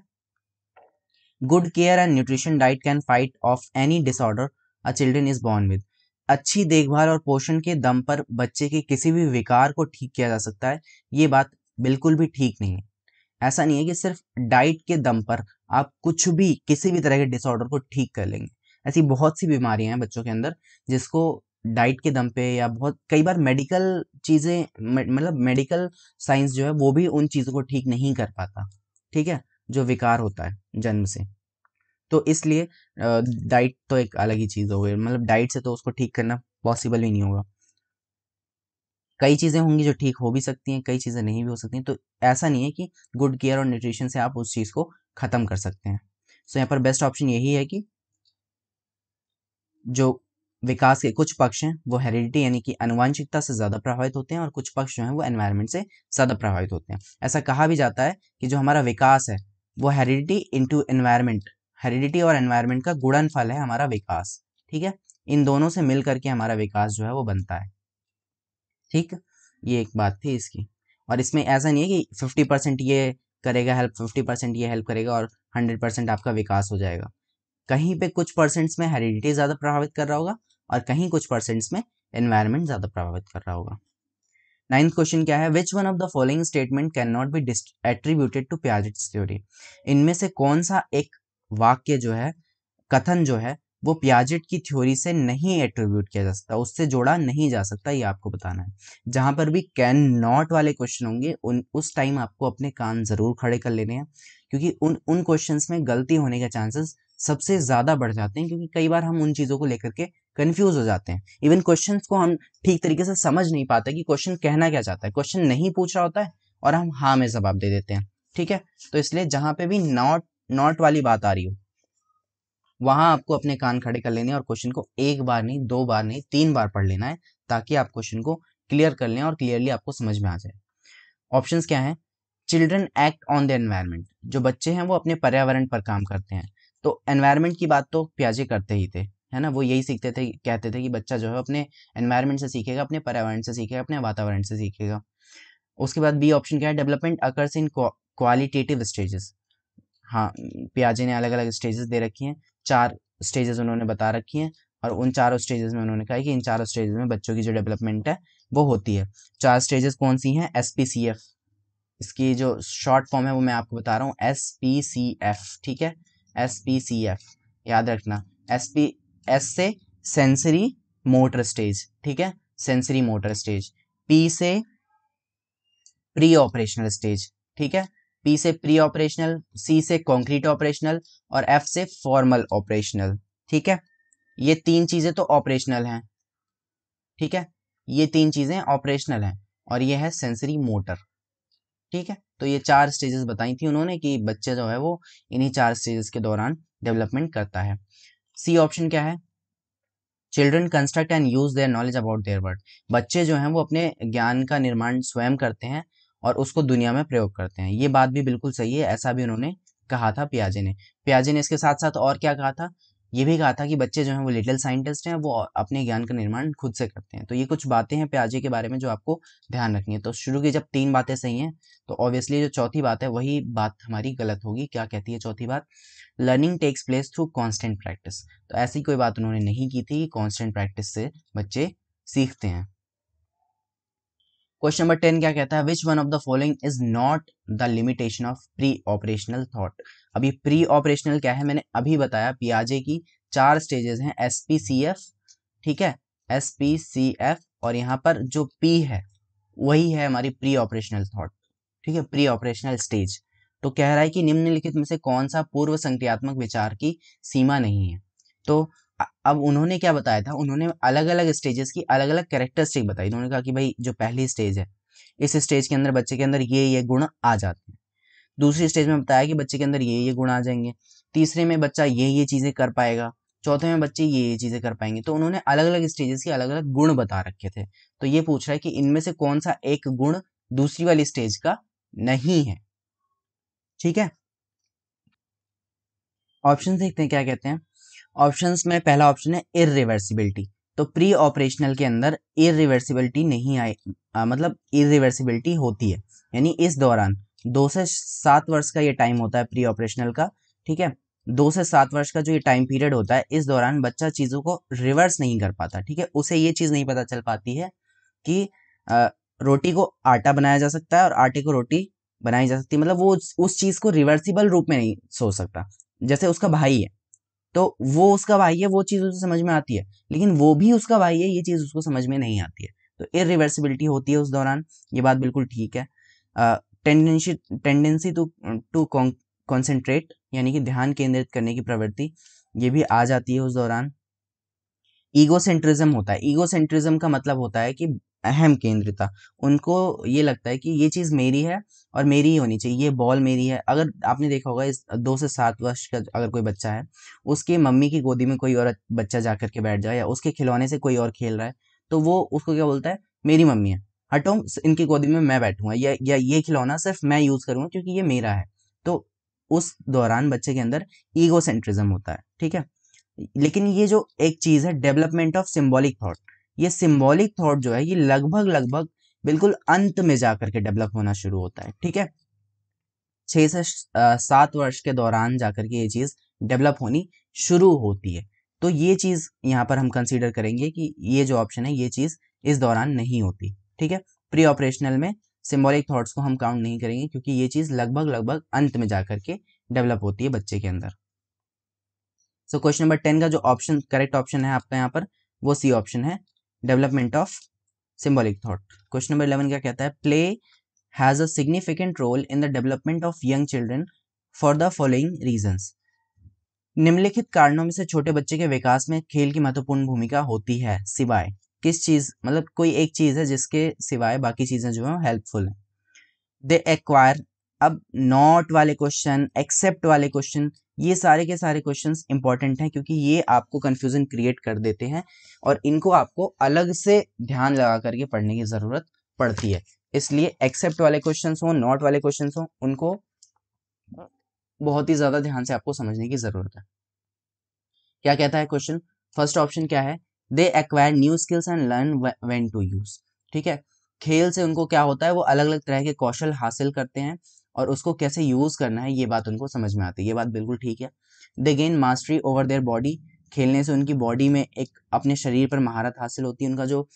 good care and nutrition diet can fight off any disorder a children is born with अच्छी देखभाल और पोषण के दम पर बच्चे के किसी भी विकार को ठीक किया जा सकता है ये बात बिल्कुल भी ठीक नहीं है ऐसा नहीं है कि सिर्फ डाइट के दम पर आप कुछ भी किसी भी तरह के डिसऑर्डर को ठीक कर लेंगे ऐसी बहुत सी बीमारियां हैं बच्चों के अंदर जिसको डाइट के दम पे या बहुत कई बार मेडिकल चीज़ें मतलब मेडिकल साइंस जो है वो भी उन चीज़ों को ठीक नहीं कर पाता ठीक है जो विकार होता है जन्म से तो इसलिए डाइट तो एक अलग ही चीज़ हो गई मतलब डाइट से तो उसको ठीक करना पॉसिबल ही नहीं होगा कई चीज़ें होंगी जो ठीक हो भी सकती हैं कई चीज़ें नहीं भी हो सकती हैं तो ऐसा नहीं है कि गुड केयर और न्यूट्रिशन से आप उस चीज़ को ख़त्म कर सकते हैं सो so, यहाँ पर बेस्ट ऑप्शन यही है कि जो विकास के कुछ पक्ष हैं वो हेरिडिटी यानी कि अनुवांशिकता से ज़्यादा प्रभावित होते हैं और कुछ पक्ष जो हैं वो एनवायरमेंट से ज़्यादा प्रभावित होते हैं ऐसा कहा भी जाता है कि जो हमारा विकास है वो हेरिडिटी इंटू एनवायरमेंट हेरिडिटी और एनवायरमेंट का गुणनफल है हमारा विकास ठीक है इन दोनों से मिल करके हमारा विकास जो है वो बनता है ठीक ये एक बात थी इसकी और इसमें ऐसा नहीं है कि फिफ्टी परसेंट ये करेगा हेल्प फिफ्टी परसेंट ये हेल्प करेगा और हंड्रेड परसेंट आपका विकास हो जाएगा कहीं पे कुछ परसेंट्स में हेरिडिटी ज़्यादा प्रभावित कर रहा होगा और कहीं कुछ परसेंट्स में एनवायरमेंट ज़्यादा प्रभावित कर रहा होगा नाइन्थ क्वेश्चन क्या है which one of the following statement can not be attributed to Piaget's theory इनमें से कौन सा एक वाक्य जो है कथन जो है वो पियाजेट की थ्योरी से नहीं एट्रीब्यूट किया जा सकता उससे जोड़ा नहीं जा सकता ये आपको बताना है जहां पर भी कैन नॉट वाले क्वेश्चन होंगे उन उस टाइम आपको अपने कान ज़रूर खड़े कर लेने हैं क्योंकि उन उन क्वेश्चन में गलती होने के चांसेस सबसे ज़्यादा बढ़ जाते हैं क्योंकि कई बार हम उन चीज़ों को लेकर के कन्फ्यूज हो जाते हैं इवन क्वेश्चन को हम ठीक तरीके से समझ नहीं पाते कि क्वेश्चन कहना क्या चाहता है क्वेश्चन नहीं पूछ रहा होता है और हम हाँ में जवाब दे देते हैं ठीक है तो इसलिए जहां पे भी नॉट नॉट वाली बात आ रही हो वहां आपको अपने कान खड़े कर लेने और क्वेश्चन को एक बार नहीं दो बार नहीं तीन बार पढ़ लेना है ताकि आप क्वेश्चन को क्लियर कर लें और क्लियरली आपको समझ में आ जाए ऑप्शन क्या है children act on the environment जो बच्चे हैं वो अपने पर्यावरण पर काम करते हैं तो एनवायरमेंट की बात तो प्याजे करते ही थे है ना वो यही सीखते थे कहते थे कि बच्चा जो है अपने एनवायरमेंट से सीखेगा अपने पर्यावरण से सीखेगा अपने वातावरण से सीखेगा उसके बाद बी ऑप्शन क्या है development occurs in qualitative stages हाँ पियाजी ने अलग अलग स्टेजेस दे रखी हैं चार स्टेजेस उन्होंने बता रखी हैं और उन चारों स्टेजेस में उन्होंने कहा कि इन चारों स्टेजेस में बच्चों की जो डेवलपमेंट है वो होती है चार स्टेजेस कौन सी हैं एस पी सी एफ इसकी जो शॉर्ट फॉर्म है वो मैं आपको बता रहा हूँ एस पी सी एफ ठीक है एस पी सी एफ याद रखना एस पी एस से सेंसरी मोटर स्टेज ठीक है सेंसरी मोटर स्टेज पी से प्री ऑपरेशनल स्टेज ठीक है पी से प्री ऑपरेशनल सी से कॉन्क्रीट ऑपरेशनल और एफ से फॉर्मल ऑपरेशनल ठीक है ये तीन चीजें तो ऑपरेशनल हैं ठीक है ये तीन चीजें ऑपरेशनल हैं और ये है सेंसरी मोटर ठीक है तो ये चार स्टेजेस बताई थी उन्होंने कि बच्चे जो है वो इन्हीं चार स्टेजेस के दौरान डेवलपमेंट करता है सी ऑप्शन क्या है children construct and use their knowledge about their world बच्चे जो हैं वो अपने ज्ञान का निर्माण स्वयं करते हैं और उसको दुनिया में प्रयोग करते हैं ये बात भी बिल्कुल सही है ऐसा भी उन्होंने कहा था प्याजे ने प्याजे ने इसके साथ साथ और क्या कहा था ये भी कहा था कि बच्चे जो हैं वो लिटिल साइंटिस्ट हैं वो अपने ज्ञान का निर्माण खुद से करते हैं तो ये कुछ बातें हैं प्याजे के बारे में जो आपको ध्यान रखनी है तो शुरू की जब तीन बातें सही हैं तो ऑब्वियसली जो चौथी बात है वही बात हमारी गलत होगी क्या कहती है चौथी बात learning takes place through constant practice तो ऐसी कोई बात उन्होंने नहीं की थी कॉन्स्टेंट प्रैक्टिस से बच्चे सीखते हैं क्वेश्चन नंबर टेन क्या कहता है which one of the following is not the limitation of pre operational thought अभी प्री ऑपरेशनल क्या है मैंने अभी बताया पियाजे की चार स्टेजेस हैं एस पी सी एफ ठीक है एस पी सी एफ और यहाँ पर जो पी है वही है हमारी प्री ऑपरेशनल थॉट ठीक है प्री ऑपरेशनल स्टेज तो कह रहा है कि निम्नलिखित में से कौन सा पूर्व संक्रियात्मक विचार की सीमा नहीं है तो अब उन्होंने क्या बताया था उन्होंने अलग अलग स्टेजेस की अलग अलग कैरेक्टरिस्टिक बताई उन्होंने कहा कि भाई जो पहली स्टेज है इस स्टेज के अंदर बच्चे के अंदर ये ये गुण आ जाते हैं दूसरी स्टेज में बताया कि बच्चे के अंदर ये ये गुण आ जाएंगे तीसरे में बच्चा ये ये चीज़ें कर पाएगा चौथे में बच्चे ये ये चीज़ें कर पाएंगे तो उन्होंने अलग अलग स्टेजेस के अलग अलग गुण बता रखे थे तो ये पूछ रहा है कि इनमें से कौन सा एक गुण दूसरी वाली स्टेज का नहीं है ठीक है ऑप्शन देखते हैं क्या कहते हैं ऑप्शंस में पहला ऑप्शन है इरिवर्सिबिलिटी तो प्री ऑपरेशनल के अंदर इरिवर्सिबिलिटी नहीं आए आ, मतलब इरिवर्सिबिलिटी होती है यानी इस दौरान दो से सात वर्ष का ये टाइम होता है प्री ऑपरेशनल का ठीक है दो से सात वर्ष का जो ये टाइम पीरियड होता है इस दौरान बच्चा चीज़ों को रिवर्स नहीं कर पाता ठीक है उसे ये चीज़ नहीं पता चल पाती है कि आ, रोटी को आटा बनाया जा सकता है और आटे को रोटी बनाई जा सकती है मतलब वो उस, उस चीज़ को रिवर्सिबल रूप में नहीं सोच सकता जैसे उसका भाई है तो वो उसका भाई है वो चीज़ उसे समझ में आती है लेकिन वो भी उसका भाई है ये चीज़ उसको समझ में नहीं आती है तो इिवर्सिबिलिटी होती है उस दौरान ये बात बिल्कुल ठीक है tendency tendency to to concentrate यानी कि ध्यान केंद्रित करने की प्रवृत्ति ये भी आ जाती है उस दौरान ईगोसेंट्रिज्म होता है ईगोसेंट्रिज्म का मतलब होता है कि अहम केंद्रिता उनको ये लगता है कि ये चीज़ मेरी है और मेरी ही होनी चाहिए ये बॉल मेरी है अगर आपने देखा होगा इस दो से सात वर्ष का अगर कोई बच्चा है उसके मम्मी की गोदी में कोई और बच्चा जा करके बैठ जाए या उसके खिलौने से कोई और खेल रहा है तो वो उसको क्या बोलता है मेरी मम्मी है हटो इनकी गोदी में मैं बैठूंगा या या ये खिलौना सिर्फ मैं यूज़ करूँगा क्योंकि ये मेरा है तो उस दौरान बच्चे के अंदर सेंट्रिज्म होता है ठीक है लेकिन ये जो एक चीज़ है डेवलपमेंट ऑफ सिम्बॉलिक थाट ये सिम्बॉलिक थॉट जो है ये लगभग लगभग बिल्कुल अंत में जाकर के डेवलप होना शुरू होता है ठीक है छः से सात वर्ष के दौरान जाकर के ये चीज़ डेवलप होनी शुरू होती है तो ये चीज़ यहाँ पर हम कंसिडर करेंगे कि ये जो ऑप्शन है ये चीज़ इस दौरान नहीं होती ठीक है प्री ऑपरेशनल में सिम्बॉलिक थॉट्स को हम काउंट नहीं करेंगे क्योंकि ये चीज़ लगभग लगभग अंत में जाकर के डेवलप होती है बच्चे के अंदर सो क्वेश्चन नंबर टेन का जो ऑप्शन करेक्ट ऑप्शन है आपका यहाँ पर वो सी ऑप्शन है development of symbolic thought question number eleven क्या कहता है play has a significant role in the development of young children for the following reason निम्नलिखित कारणों में से छोटे बच्चे के विकास में खेल की महत्वपूर्ण भूमिका होती है सिवाय किस चीज़ मतलब कोई एक चीज़ है जिसके सिवाय बाकी चीज़ें जो है हेल्पफुल है दे एक्वायर अब नॉट वाले क्वेश्चन एक्सेप्ट वाले क्वेश्चन ये सारे के सारे क्वेश्चंस इंपॉर्टेंट हैं क्योंकि ये आपको कन्फ्यूजन क्रिएट कर देते हैं और इनको आपको अलग से ध्यान लगा करके पढ़ने की ज़रूरत पड़ती है इसलिए एक्सेप्ट वाले क्वेश्चन हो नॉट वाले क्वेश्चन हो उनको बहुत ही ज़्यादा ध्यान से आपको समझने की ज़रूरत है क्या कहता है क्वेश्चन फर्स्ट ऑप्शन क्या है they acquire new skills and learn when to use ठीक है खेल से उनको क्या होता है वो अलग अलग तरह के कौशल हासिल करते हैं और उसको कैसे यूज़ करना है ये बात उनको समझ में आती है ये बात बिल्कुल ठीक है they gain mastery over their body खेलने से उनकी बॉडी में एक अपने शरीर पर महारत हासिल होती है उनका जो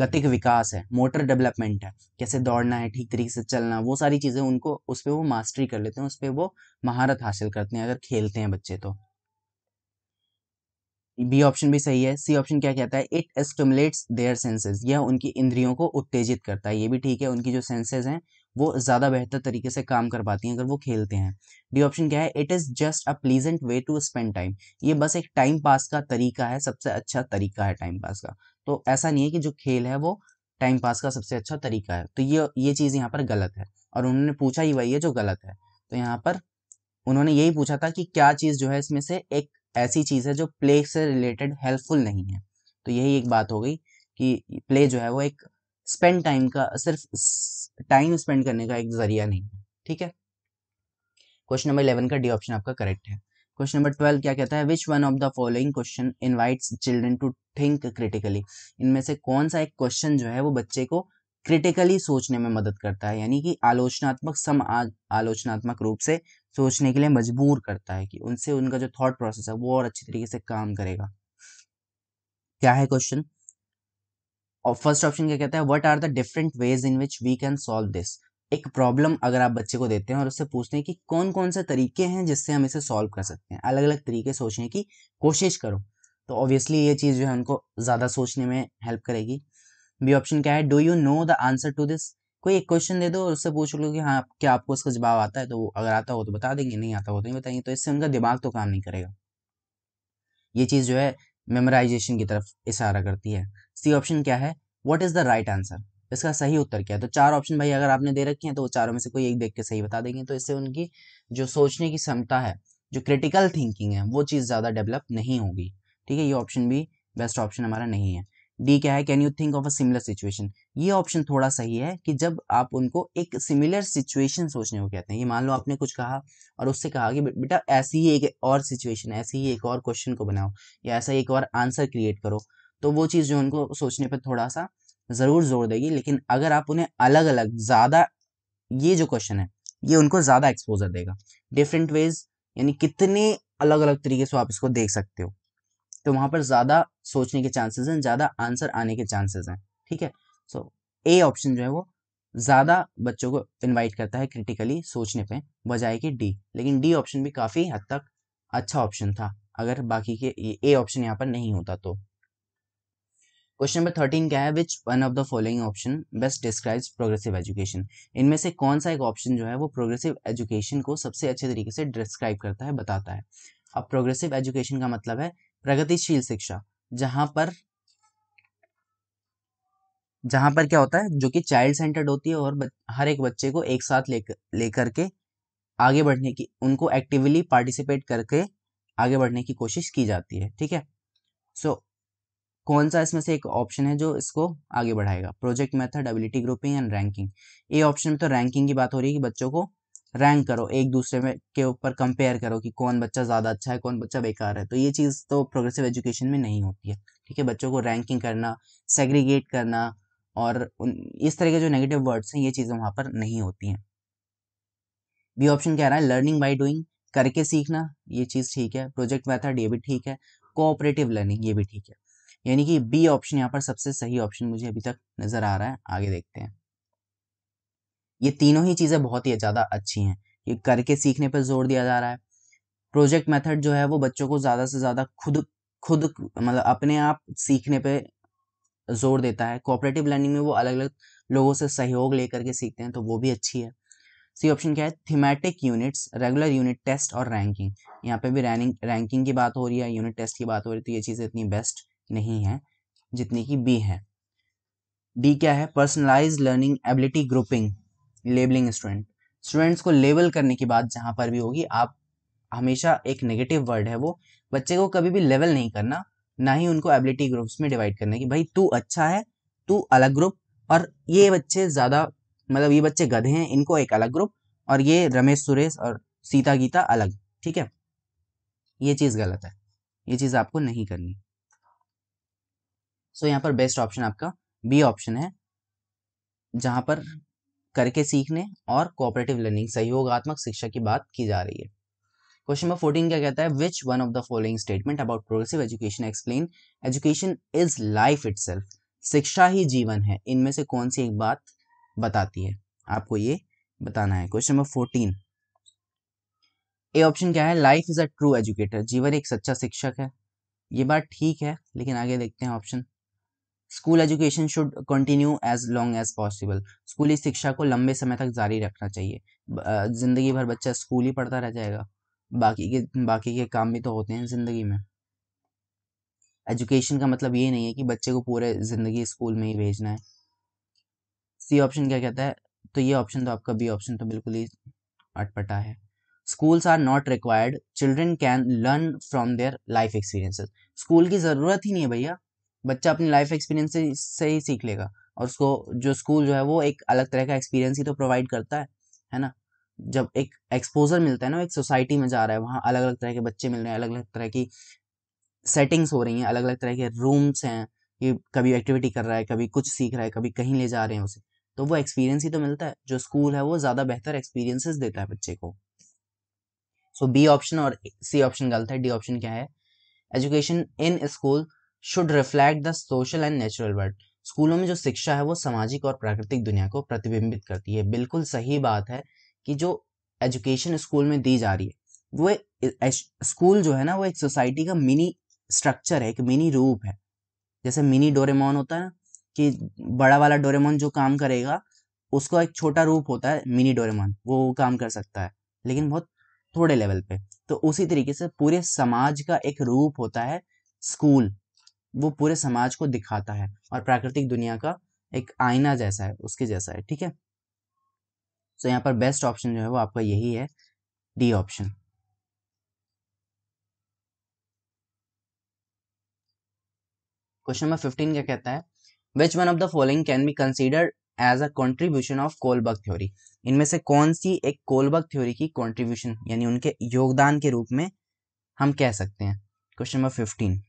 गतिक विकास है मोटर डेवलपमेंट है कैसे दौड़ना है ठीक तरीके से चलना वो सारी चीज़ें उनको उस पर वो मास्टरी कर लेते हैं उस पर वो महारत हासिल करते हैं अगर खेलते हैं बच्चे तो बी ऑप्शन भी सही है सी ऑप्शन क्या कहता है इट स्टिमुलेट्स देयर सेंसेस यह उनकी इंद्रियों को उत्तेजित करता है ये भी ठीक है उनकी जो सेंसेस हैं वो ज़्यादा बेहतर तरीके से काम कर पाती हैं अगर वो खेलते हैं डी ऑप्शन क्या है it is just a pleasant way to spend time ये बस एक टाइम पास का तरीका है सबसे अच्छा तरीका है टाइम पास का तो ऐसा नहीं है कि जो खेल है वो टाइम पास का सबसे अच्छा तरीका है तो ये ये चीज़ यहाँ पर गलत है और उन्होंने पूछा ही वही है जो गलत है तो यहाँ पर उन्होंने यही पूछा था कि क्या चीज़ जो है इसमें से एक ऐसी चीज़ है जो प्ले से रिलेटेड हेल्पफुल नहीं है तो यही एक बात हो गई कि प्ले जो है वो एक स्पेंड टाइम का सिर्फ टाइम स्पेंड करने का एक जरिया नहीं है ठीक है क्वेश्चन नंबर इलेवन का डी ऑप्शन आपका करेक्ट है क्वेश्चन नंबर ट्वेल्व क्या कहता है which one of the following question invites children to think critically इनमें से कौन सा एक क्वेश्चन जो है वो बच्चे को क्रिटिकली सोचने में मदद करता है यानी कि आलोचनात्मक सम आलोचनात्मक रूप से सोचने के लिए मजबूर करता है कि उनसे उनका जो थॉट प्रोसेस है वो और अच्छी तरीके से काम करेगा क्या है क्वेश्चन और फर्स्ट ऑप्शन क्या कहता है what are the different ways in which we can solve this एक प्रॉब्लम अगर आप बच्चे को देते हैं और उससे पूछते हैं कि कौन कौन से तरीके हैं जिससे हम इसे सॉल्व कर सकते हैं अलग अलग तरीके सोचने की कोशिश करो तो ऑब्वियसली ये चीज़ जो है उनको ज़्यादा सोचने में हेल्प करेगी बी ऑप्शन क्या है do you know the answer to this कोई एक क्वेश्चन दे दो और उससे पूछ लो कि हाँ क्या आपको उसका जवाब आता है तो वो अगर आता हो तो बता देंगे नहीं आता हो तो नहीं बताएंगे तो इससे उनका दिमाग तो काम नहीं करेगा ये चीज़ जो है मेमोराइजेशन की तरफ इशारा करती है सी ऑप्शन क्या है what is the right answer इसका सही उत्तर क्या है तो चार ऑप्शन भाई अगर आपने दे रखे हैं तो वो चारों में से कोई एक देख के सही बता देंगे तो इससे उनकी जो सोचने की क्षमता है जो क्रिटिकल थिंकिंग है वो चीज़ ज़्यादा डेवलप नहीं होगी ठीक है ये ऑप्शन भी बेस्ट ऑप्शन हमारा नहीं है डी क्या है can you think of a similar situation ये ऑप्शन थोड़ा सही है कि जब आप उनको एक सिमिलर सिचुएशन सोचने को कहते हैं ये मान लो आपने कुछ कहा और उससे कहा कि बेटा ऐसी ही एक और सिचुएशन ऐसी ही एक और क्वेश्चन को बनाओ या ऐसा एक और आंसर क्रिएट करो तो वो चीज़ जो उनको सोचने पर थोड़ा सा ज़रूर जोर देगी लेकिन अगर आप उन्हें अलग अलग ज़्यादा ये जो क्वेश्चन है ये उनको ज़्यादा एक्सपोजर देगा डिफरेंट वेज यानी कितने अलग अलग तरीके से आप इसको देख सकते हो तो वहां पर ज्यादा सोचने के चांसेस हैं ज्यादा आंसर आने के चांसेस हैं ठीक है सो ए ऑप्शन जो है वो ज्यादा बच्चों को इनवाइट करता है क्रिटिकली सोचने पे बजाय कि डी लेकिन डी ऑप्शन भी काफी हद तक अच्छा ऑप्शन था अगर बाकी के ए ऑप्शन यहाँ पर नहीं होता तो क्वेश्चन नंबर थर्टीन क्या है which one of the following option best describes progressive education इनमें से कौन सा एक ऑप्शन जो है वो प्रोग्रेसिव एजुकेशन को सबसे अच्छे तरीके से डिस्क्राइब करता है बताता है अब प्रोग्रेसिव एजुकेशन का मतलब है प्रगतिशील शिक्षा जहां पर जहां पर क्या होता है जो कि चाइल्ड सेंटर्ड होती है और हर एक बच्चे को एक साथ लेकर लेकर के आगे बढ़ने की उनको एक्टिवली पार्टिसिपेट करके आगे बढ़ने की कोशिश की जाती है ठीक है सो so, कौन सा इसमें से एक ऑप्शन है जो इसको आगे बढ़ाएगा project method ability grouping and ranking ये ऑप्शन में तो रैंकिंग की बात हो रही है कि बच्चों को रैंक करो एक दूसरे में के ऊपर कंपेयर करो कि कौन बच्चा ज़्यादा अच्छा है कौन बच्चा बेकार है तो ये चीज़ तो प्रोग्रेसिव एजुकेशन में नहीं होती है ठीक है बच्चों को रैंकिंग करना सेग्रीगेट करना और उन इस तरह के जो नेगेटिव वर्ड्स हैं ये चीज़ें वहाँ पर नहीं होती हैं बी ऑप्शन कह रहा है लर्निंग बाई डूइंग करके सीखना ये चीज़ ठीक है प्रोजेक्ट मैथड ये भी ठीक है कोऑपरेटिव लर्निंग ये भी ठीक है यानी कि बी ऑप्शन यहाँ पर सबसे सही ऑप्शन मुझे अभी तक नज़र आ रहा है आगे देखते हैं ये तीनों ही चीज़ें बहुत ही ज़्यादा अच्छी हैं ये करके सीखने पर जोर दिया जा रहा है प्रोजेक्ट मेथड जो है वो बच्चों को ज़्यादा से ज़्यादा खुद खुद मतलब अपने आप सीखने पर जोर देता है कोऑपरेटिव लर्निंग में वो अलग अलग लोगों से सहयोग लेकर के सीखते हैं तो वो भी अच्छी है सी ऑप्शन क्या है thematic units regular unit test और रैंकिंग यहाँ पे भी रैनिंग रैंकिंग की बात हो रही है यूनिट टेस्ट की बात हो रही है तो ये चीज़ें इतनी बेस्ट नहीं है जितनी कि बी है डी क्या है personalise learning ability grouping labelling student students को लेबल करने की बात जहाँ पर भी होगी आप हमेशा एक नेगेटिव वर्ड है वो बच्चे को कभी भी लेवल नहीं करना ना ही उनको एबिलिटी ग्रुप्स में डिवाइड करने की भाई तू अच्छा है तू अलग ग्रुप और ये बच्चे ज़्यादा मतलब ये बच्चे गधे हैं इनको एक अलग ग्रुप और ये रमेश सुरेश और सीता गीता अलग ठीक है ये चीज़ गलत है ये चीज़ आपको नहीं करनी सो so, यहाँ पर बेस्ट ऑप्शन आपका बी ऑप्शन है जहाँ पर करके सीखने और कोऑपरेटिव लर्निंग सहयोगात्मक शिक्षा की बात की जा रही है क्वेश्चन नंबर फोर्टीन क्या कहता है which one of the following statement about progressive education explain education is life it शिक्षा ही जीवन है इनमें से कौन सी एक बात बताती है आपको ये बताना है question number fourteen A option क्या है life is a true educator जीवन एक सच्चा शिक्षक है ये बात ठीक है लेकिन आगे देखते हैं option school education should continue as long as possible स्कूली शिक्षा को लंबे समय तक जारी रखना चाहिए ज़िंदगी भर बच्चा स्कूल ही पढ़ता रह जाएगा बाकी के बाकी के काम भी तो होते हैं ज़िंदगी में एजुकेशन का मतलब ये नहीं है कि बच्चे को पूरे ज़िंदगी स्कूल में ही भेजना है सी ऑप्शन क्या कहता है तो ये ऑप्शन तो आपका बी ऑप्शन तो बिल्कुल ही अटपटा है schools are not required children can learn from their life experiences school की ज़रूरत ही नहीं है भैया बच्चा अपनी लाइफ एक्सपीरियंस से ही सीख लेगा और उसको जो स्कूल जो है वो एक अलग तरह का एक्सपीरियंस ही तो प्रोवाइड करता है है ना जब एक एक्सपोजर मिलता है ना एक सोसाइटी में जा रहा है वहाँ अलग अलग तरह के बच्चे मिल रहे हैं अलग अलग तरह की सेटिंग्स हो रही हैं अलग अलग तरह के रूम्स हैं ये कभी एक्टिविटी कर रहा है कभी कुछ सीख रहा है कभी कहीं ले जा रहे हैं उसे तो वो एक्सपीरियंस ही तो मिलता है जो स्कूल है वो ज़्यादा बेहतर एक्सपीरियंसेस देता है बच्चे को सो बी ऑप्शन और सी ऑप्शन गलत है डी ऑप्शन क्या है education in school should reflect the social and natural world स्कूलों में जो शिक्षा है वो सामाजिक और प्राकृतिक दुनिया को प्रतिबिंबित करती है बिल्कुल सही बात है कि जो एजुकेशन स्कूल में दी जा रही है वो स्कूल जो है ना वो एक सोसाइटी का मिनी स्ट्रक्चर है एक मिनी रूप है जैसे मिनी डोरेमोन होता है ना कि बड़ा वाला डोरेमोन जो काम करेगा उसका एक छोटा रूप होता है मिनी डोरेमोन वो काम कर सकता है लेकिन बहुत थोड़े लेवल पे तो उसी तरीके से पूरे समाज का एक रूप होता है स्कूल वो पूरे समाज को दिखाता है और प्राकृतिक दुनिया का एक आईना जैसा है उसके जैसा है ठीक है सो यहाँ पर बेस्ट ऑप्शन जो है वो आपका यही है D option question number fifteen क्या कहता है which one of the following can be considered as a contribution of Kohlberg theory इनमें से कौन सी एक कोलबर्ग थ्योरी की कॉन्ट्रीब्यूशन यानी उनके योगदान के रूप में हम कह सकते हैं question number fifteen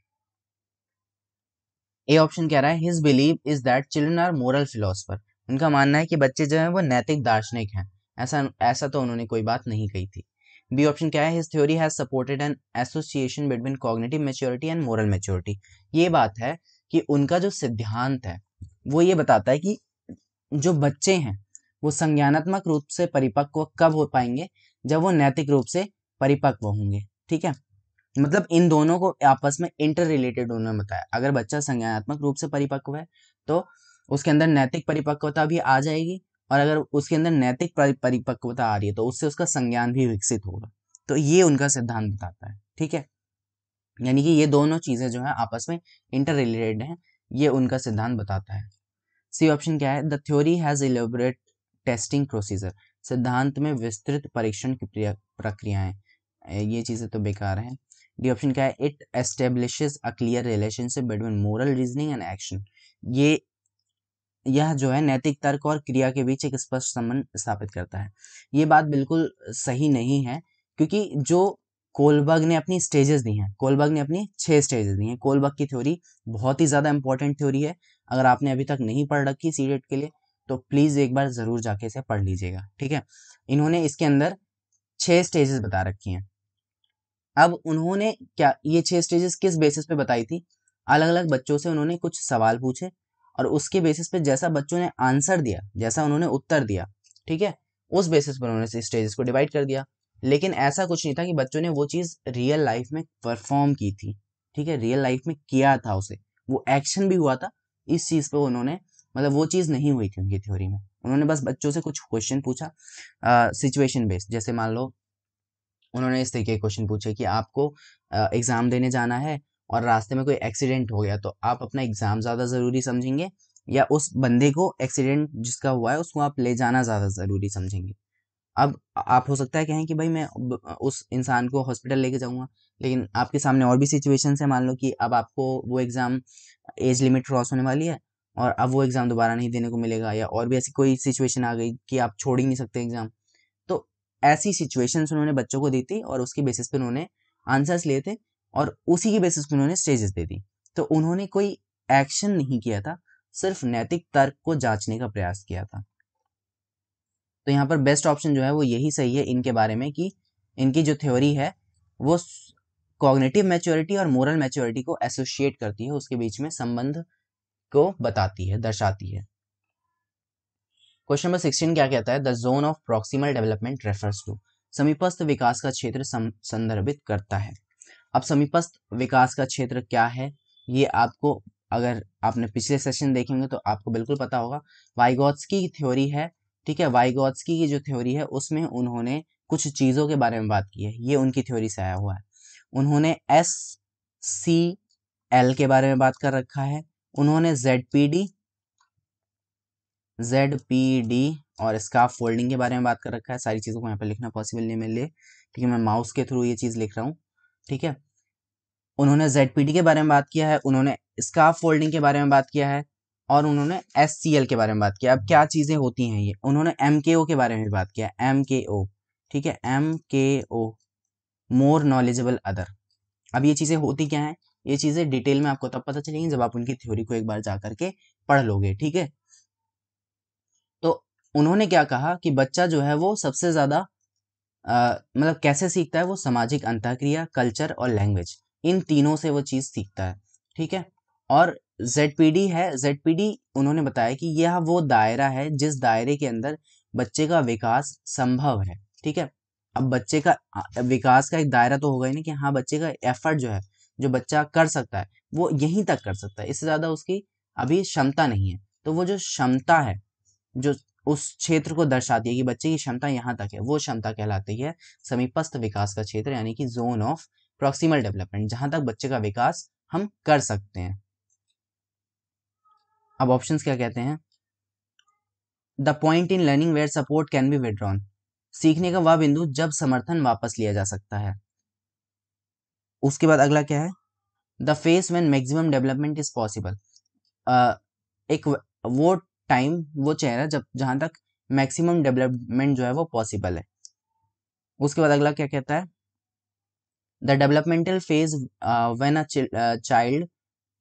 A option कह रहा है his believe is that children are moral philosopher उनका मानना है कि बच्चे जो है वो नैतिक दार्शनिक हैं ऐसा ऐसा तो उन्होंने कोई बात नहीं कही थी बी ऑप्शन क्या है his theory has supported an association between cognitive maturity and moral maturity ये बात है कि उनका जो सिद्धांत है वो ये बताता है कि जो बच्चे हैं वो संज्ञानात्मक रूप से परिपक्व कब हो पाएंगे जब वो नैतिक रूप से परिपक्व होंगे ठीक है मतलब इन दोनों को आपस में इंटर रिलेटेड उन्होंने बताया अगर बच्चा संज्ञानात्मक रूप से परिपक्व है तो उसके अंदर नैतिक परिपक्वता भी आ जाएगी और अगर उसके अंदर नैतिक परिपक्वता आ रही है तो उससे उसका संज्ञान भी विकसित होगा तो ये उनका सिद्धांत बताता है ठीक है यानी कि ये दोनों चीजें जो है आपस में इंटर रिलेटेड है ये उनका सिद्धांत बताता है सी ऑप्शन क्या है the theory has elaborate testing procedure सिद्धांत में विस्तृत परीक्षण की प्रक्रियाएं ये चीजें तो बेकार हैं डी ऑप्शन क्या है it establishes a clear relationship between moral reasoning and action ये यह जो है नैतिक तर्क और क्रिया के बीच एक स्पष्ट संबंध स्थापित करता है ये बात बिल्कुल सही नहीं है क्योंकि जो कोलबर्ग ने अपनी स्टेजेस दी हैं कोलबर्ग ने अपनी छह स्टेजेस दी हैं कोलबर्ग की थ्योरी बहुत ही ज़्यादा इंपॉर्टेंट थ्योरी है अगर आपने अभी तक नहीं पढ़ रखी सी के लिए तो प्लीज़ एक बार ज़रूर जाके इसे पढ़ लीजिएगा ठीक है इन्होंने इसके अंदर छह स्टेजेस बता रखी हैं अब उन्होंने क्या ये छह स्टेजेस किस बेसिस पे बताई थी अलग अलग बच्चों से उन्होंने कुछ सवाल पूछे और उसके बेसिस पे जैसा बच्चों ने आंसर दिया जैसा उन्होंने उत्तर दिया ठीक है उस बेसिस पर उन्होंने स्टेजेस को डिवाइड कर दिया लेकिन ऐसा कुछ नहीं था कि बच्चों ने वो चीज़ रियल लाइफ में परफॉर्म की थी ठीक है रियल लाइफ में किया था उसे वो एक्शन भी हुआ था इस चीज़ पर उन्होंने मतलब वो चीज़ नहीं हुई थी उनकी थ्योरी में उन्होंने बस बच्चों से कुछ क्वेश्चन पूछा सिचुएशन बेस्ड जैसे मान लो उन्होंने इस तरीके के क्वेश्चन पूछे कि आपको एग्ज़ाम देने जाना है और रास्ते में कोई एक्सीडेंट हो गया तो आप अपना एग्ज़ाम ज़्यादा ज़रूरी समझेंगे या उस बंदे को एक्सीडेंट जिसका हुआ है उसको आप ले जाना ज़्यादा ज़रूरी समझेंगे अब आप हो सकता है कहें कि भाई मैं उस इंसान को हॉस्पिटल लेके जाऊँगा लेकिन आपके सामने और भी सिचुएशन है मान लो कि अब आपको वो एग्ज़ाम एज लिमिट क्रॉस होने वाली है और अब वो एग्ज़ाम दोबारा नहीं देने को मिलेगा या और भी ऐसी कोई सिचुएशन आ गई कि आप छोड़ ही नहीं सकते एग्ज़ाम ऐसी सिचुएशंस उन्होंने बच्चों को दी थी और उसके बेसिस पे उन्होंने आंसर्स लिए थे और उसी के बेसिस पे उन्होंने स्टेजेस दे दी तो उन्होंने कोई एक्शन नहीं किया था सिर्फ नैतिक तर्क को जांचने का प्रयास किया था तो यहाँ पर बेस्ट ऑप्शन जो है वो यही सही है इनके बारे में कि इनकी जो थ्योरी है वो कॉग्नेटिव मैच्योरिटी और मोरल मैच्योरिटी को एसोशिएट करती है उसके बीच में संबंध को बताती है दर्शाती है क्वेश्चन नंबर सिक्सटीन क्या कहता है the zone of proximal development refers to समीपस्थ विकास का क्षेत्र संदर्भित करता है अब समीपस्थ विकास का क्षेत्र क्या है ये आपको अगर आपने पिछले सेशन देखेंगे तो आपको बिल्कुल पता होगा वाइगॉट्सकी की थ्योरी है ठीक है वाइगॉट्सकी की जो थ्योरी है उसमें उन्होंने कुछ चीज़ों के बारे में बात की है ये उनकी थ्योरी से आया हुआ है उन्होंने एस सी एल के बारे में बात कर रखा है उन्होंने Z P D Z P D और इसका फोल्डिंग के बारे में बात कर रखा है सारी चीज़ों को यहाँ पर लिखना पॉसिबल नहीं मिले ठीक है मैं माउस के थ्रू ये चीज़ लिख रहा हूँ ठीक है उन्होंने जेड पी डी के बारे में बात किया है उन्होंने स्काफ फोल्डिंग के बारे में बात किया है और उन्होंने एस सी एल के बारे में बात किया अब क्या चीज़ें होती हैं ये उन्होंने एम के ओ के बारे में बात किया एम के ओ ठीक है एम के ओ मोर नॉलेजेबल अदर अब ये चीज़ें होती क्या हैं ये चीज़ें डिटेल में आपको तब पता चलेंगी जब आप उनकी थ्योरी को एक बार जा करके पढ़ लोगे ठीक है उन्होंने क्या कहा कि बच्चा जो है वो सबसे ज़्यादा मतलब कैसे सीखता है वो सामाजिक अंतःक्रिया कल्चर और लैंग्वेज इन तीनों से वो चीज़ सीखता है ठीक है और जेड है जेड उन्होंने बताया कि यह वो दायरा है जिस दायरे के अंदर बच्चे का विकास संभव है ठीक है अब बच्चे का विकास का एक दायरा तो होगा ही ना कि हाँ बच्चे का एफर्ट जो है जो बच्चा कर सकता है वो यहीं तक कर सकता है इससे ज़्यादा उसकी अभी क्षमता नहीं है तो वो जो क्षमता है जो उस क्षेत्र को दर्शाती है कि बच्चे की क्षमता यहाँ तक है वो क्षमता कहलाती है समीपस्थ विकास का क्षेत्र यानी कि जोन ऑफ प्रोक्सीमल डेवलपमेंट जहां तक बच्चे का विकास हम कर सकते हैं अब ऑप्शन क्या कहते हैं the point in learning where support can be withdrawn सीखने का वह बिंदु जब समर्थन वापस लिया जा सकता है उसके बाद अगला क्या है the phase when maximum development is possible एक वो टाइम वो चेहरा जब जहाँ तक मैक्सिमम डेवलपमेंट जो है वो पॉसिबल है उसके बाद अगला क्या कहता है the developmental phase when a child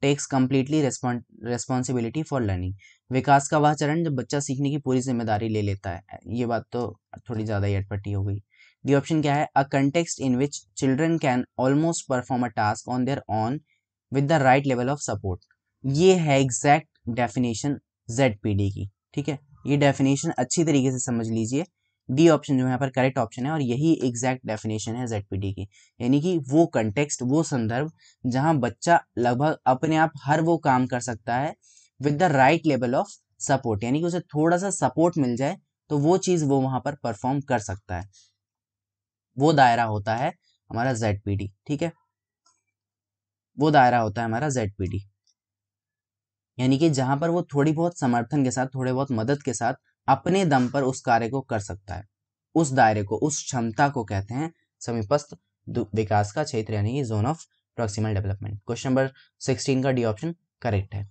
takes completely responsibility for learning विकास का वह चरण जब बच्चा सीखने की पूरी जिम्मेदारी ले लेता है ये बात तो थोड़ी ज़्यादा ही अटपटी हो गई डी ऑप्शन क्या है a context in which children can almost perform a task on their own with the right level of support ये है exact definition Z P D की ठीक है ये डेफिनेशन अच्छी तरीके से समझ लीजिए डी ऑप्शन जो यहाँ पर करेक्ट ऑप्शन है और यही एग्जैक्ट डेफिनेशन है जेड की यानी कि वो कंटेक्सट वो संदर्भ जहाँ बच्चा लगभग अपने आप हर वो काम कर सकता है with the right level of support यानी कि उसे थोड़ा सा सपोर्ट मिल जाए तो वो चीज़ वो वहाँ पर परफॉर्म कर सकता है वो दायरा होता है हमारा जेड ठीक है वो दायरा होता है हमारा जेड यानी कि जहां पर वो थोड़ी बहुत समर्थन के साथ थोड़े बहुत मदद के साथ अपने दम पर उस कार्य को कर सकता है उस दायरे को उस क्षमता को कहते हैं समीपस्थ विकास का क्षेत्र यानी कि zone of proximal development question number sixteen का डी ऑप्शन करेक्ट है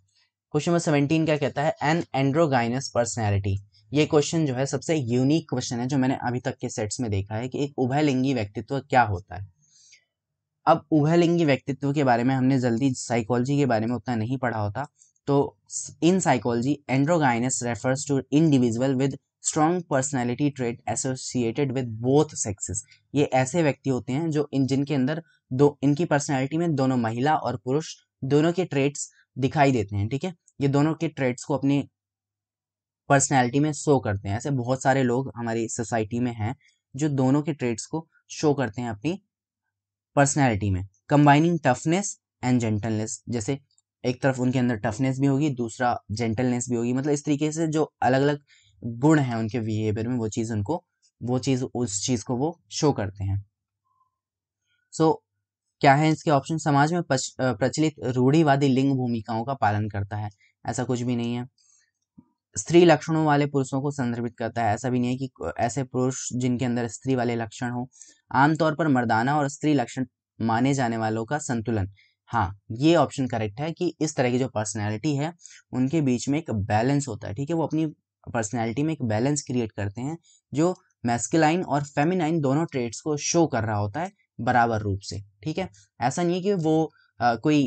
क्वेश्चन नंबर सेवनटीन क्या कहता है एन एंड्रोगाइनस पर्सनैलिटी ये क्वेश्चन जो है सबसे यूनिक क्वेश्चन है जो मैंने अभी तक के सेट्स में देखा है कि एक उभयलिंगी व्यक्तित्व क्या होता है अब उभयलिंगी व्यक्तित्व के बारे में हमने जल्दी साइकोलॉजी के बारे में उतना नहीं पढ़ा होता तो in psychology androgynous refers to individual with strong personality trait associated with both sexes ये ऐसे व्यक्ति होते हैं जो इन जिनके अंदर दो इनकी पर्सनैलिटी में दोनों महिला और पुरुष दोनों के ट्रेट्स दिखाई देते हैं ठीक है ये दोनों के ट्रेट्स को अपनी पर्सनैलिटी में शो करते हैं ऐसे बहुत सारे लोग हमारी सोसाइटी में हैं जो दोनों के ट्रेट्स को शो करते हैं अपनी पर्सनैलिटी में कंबाइनिंग टफनेस एंड जेंटलनेस जैसे एक तरफ उनके अंदर टफनेस भी होगी दूसरा जेंटलनेस भी होगी मतलब इस तरीके से जो अलग अलग गुण हैं उनके बिहेवियर में वो चीज़ उनको वो चीज़ उस चीज़ को वो शो करते हैं सो so, क्या है इसके ऑप्शन समाज में प्रचलित रूढ़ीवादी लिंग भूमिकाओं का पालन करता है ऐसा कुछ भी नहीं है स्त्री लक्षणों वाले पुरुषों को संदर्भित करता है ऐसा भी नहीं है कि ऐसे पुरुष जिनके अंदर स्त्री वाले लक्षण हो आमतौर पर मर्दाना और स्त्री लक्षण माने जाने वालों का संतुलन हाँ ये ऑप्शन करेक्ट है कि इस तरह की जो पर्सनैलिटी है उनके बीच में एक बैलेंस होता है ठीक है वो अपनी पर्सनैलिटी में एक बैलेंस क्रिएट करते हैं जो मैस्किलाइन और फेमिनाइन दोनों ट्रेड्स को शो कर रहा होता है बराबर रूप से ठीक है ऐसा नहीं है कि वो आ, कोई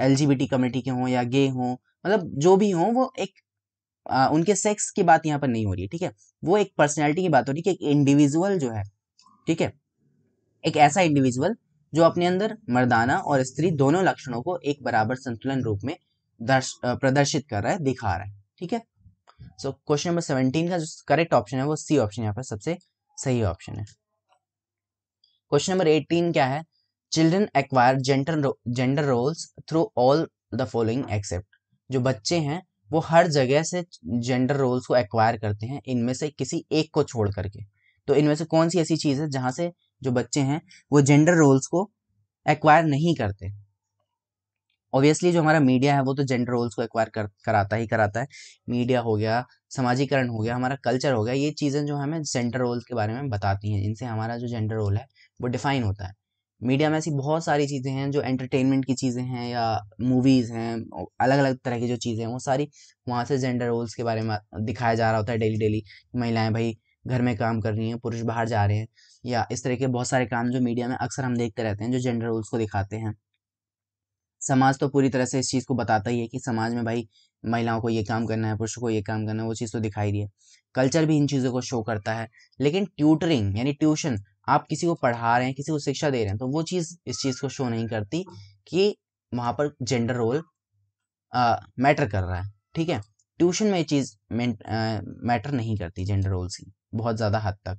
एल कम्युनिटी के हों या गे हों मतलब जो भी हों वो एक आ, उनके सेक्स की बात यहाँ पर नहीं हो रही है ठीक है वो एक पर्सनैलिटी की बात हो रही है कि एक इंडिविजुअल जो है ठीक है एक ऐसा इंडिविजुअल जो अपने अंदर मर्दाना और स्त्री दोनों लक्षणों को एक बराबर संतुलन रूप में प्रदर्शित कर रहा है दिखा रहा है ठीक है सो क्वेश्चन नंबर सेवनटीन का जो करेक्ट ऑप्शन है वो सी ऑप्शन यहाँ पर सबसे सही ऑप्शन है क्वेश्चन नंबर एटीन क्या है children acquire gender gender roles through all the following except जो बच्चे हैं वो हर जगह से जेंडर रोल्स को एक्वायर करते हैं इनमें से किसी एक को छोड़ करके तो इनमें से कौन सी ऐसी चीज है जहां से जो बच्चे हैं वो जेंडर रोल्स को एक्वायर नहीं करते ऑब्वियसली जो हमारा मीडिया है वो तो जेंडर रोल्स को एक्वायर कर, कराता ही कराता है मीडिया हो गया समाजीकरण हो गया हमारा कल्चर हो गया ये चीज़ें जो हमें जेंडर रोल्स के बारे में बताती हैं इनसे हमारा जो जेंडर रोल है वो डिफाइन होता है मीडिया में ऐसी बहुत सारी चीज़ें हैं जो एंटरटेनमेंट की चीज़ें हैं या मूवीज़ हैं अलग अलग तरह की जो चीज़ें हैं वो सारी वहाँ से जेंडर रोल्स के बारे में दिखाया जा रहा होता है डेली डेली महिलाएं भाई घर में काम कर रही हैं पुरुष बाहर जा रहे हैं या इस तरह के बहुत सारे काम जो मीडिया में अक्सर हम देखते रहते हैं जो जेंडर रोल्स को दिखाते हैं समाज तो पूरी तरह से इस चीज़ को बताता ही है कि समाज में भाई महिलाओं को ये काम करना है पुरुषों को ये काम करना है वो चीज़ तो दिखाई दी है कल्चर भी इन चीज़ों को शो करता है लेकिन ट्यूटरिंग यानी ट्यूशन आप किसी को पढ़ा रहे हैं किसी को शिक्षा दे रहे हैं तो वो चीज़ इस चीज़ को शो नहीं करती कि वहाँ पर जेंडर रोल मैटर कर रहा है ठीक है ट्यूशन में ये चीज़ मैटर नहीं करती जेंडर रोल्स की बहुत ज़्यादा हद तक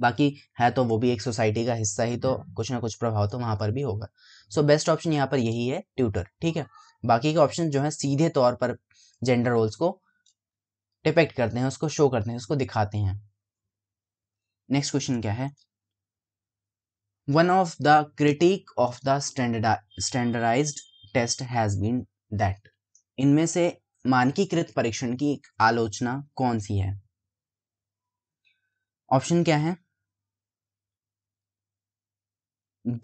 बाकी है तो वो भी एक सोसाइटी का हिस्सा ही तो हम्म। कुछ ना कुछ प्रभाव तो वहां पर भी होगा सो बेस्ट ऑप्शन यहाँ पर यही है ट्यूटर ठीक है बाकी के ऑप्शन जो है सीधे तौर पर जेंडर रोल्स को डिपेक्ट करते हैं उसको शो करते हैं उसको दिखाते हैं नेक्स्ट क्वेश्चन क्या है one of the critic of the standardise test has been that इनमें से मानकीकृत परीक्षण की एक आलोचना कौन सी है ऑप्शन क्या है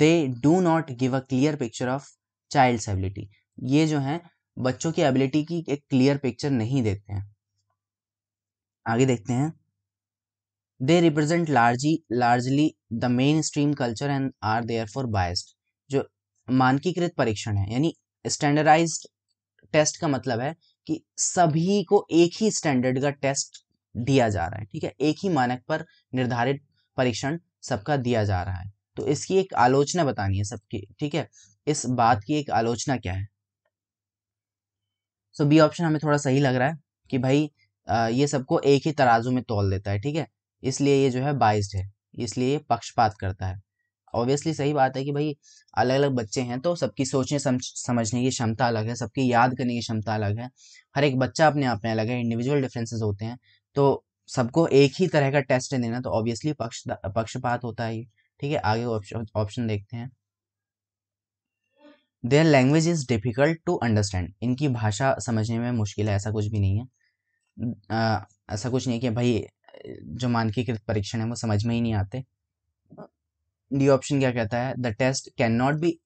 they do not give a clear picture of child ability ये जो है बच्चों की एबिलिटी की एक क्लियर पिक्चर नहीं देते हैं आगे देखते हैं they represent largely largely the main mainstream culture and are therefore biased जो मानकीकृत परीक्षण है यानी स्टैंडर्डाइज टेस्ट का मतलब है कि सभी को एक ही स्टैंडर्ड का टेस्ट दिया जा रहा है ठीक है एक ही मानक पर निर्धारित परीक्षण सबका दिया जा रहा है तो इसकी एक आलोचना बतानी है सबकी ठीक है इस बात की एक आलोचना क्या है सो बी ऑप्शन हमें थोड़ा सही लग रहा है कि भाई आ, ये सबको एक ही तराजू में तोल देता है ठीक है इसलिए ये जो है बाइस्ड है इसलिए ये पक्षपात करता है ऑब्वियसली सही बात है कि भाई अलग अलग बच्चे हैं तो सबकी सोचने समझने की क्षमता अलग है सबकी याद करने की क्षमता अलग है हर एक बच्चा अपने आप में अलग है इंडिविजुअल डिफरेंसेस होते हैं तो सबको एक ही तरह का टेस्ट देना तो ऑब्वियसली पक्ष पक्षपात होता है ठीक है आगे ऑप्शन देखते हैं their language is difficult to understand इनकी भाषा समझने में मुश्किल है ऐसा कुछ भी नहीं है आ, ऐसा कुछ नहीं है कि भाई जो मानकीकृत परीक्षण है वो समझ में ही नहीं आते डी ऑप्शन क्या कहता है the test can not be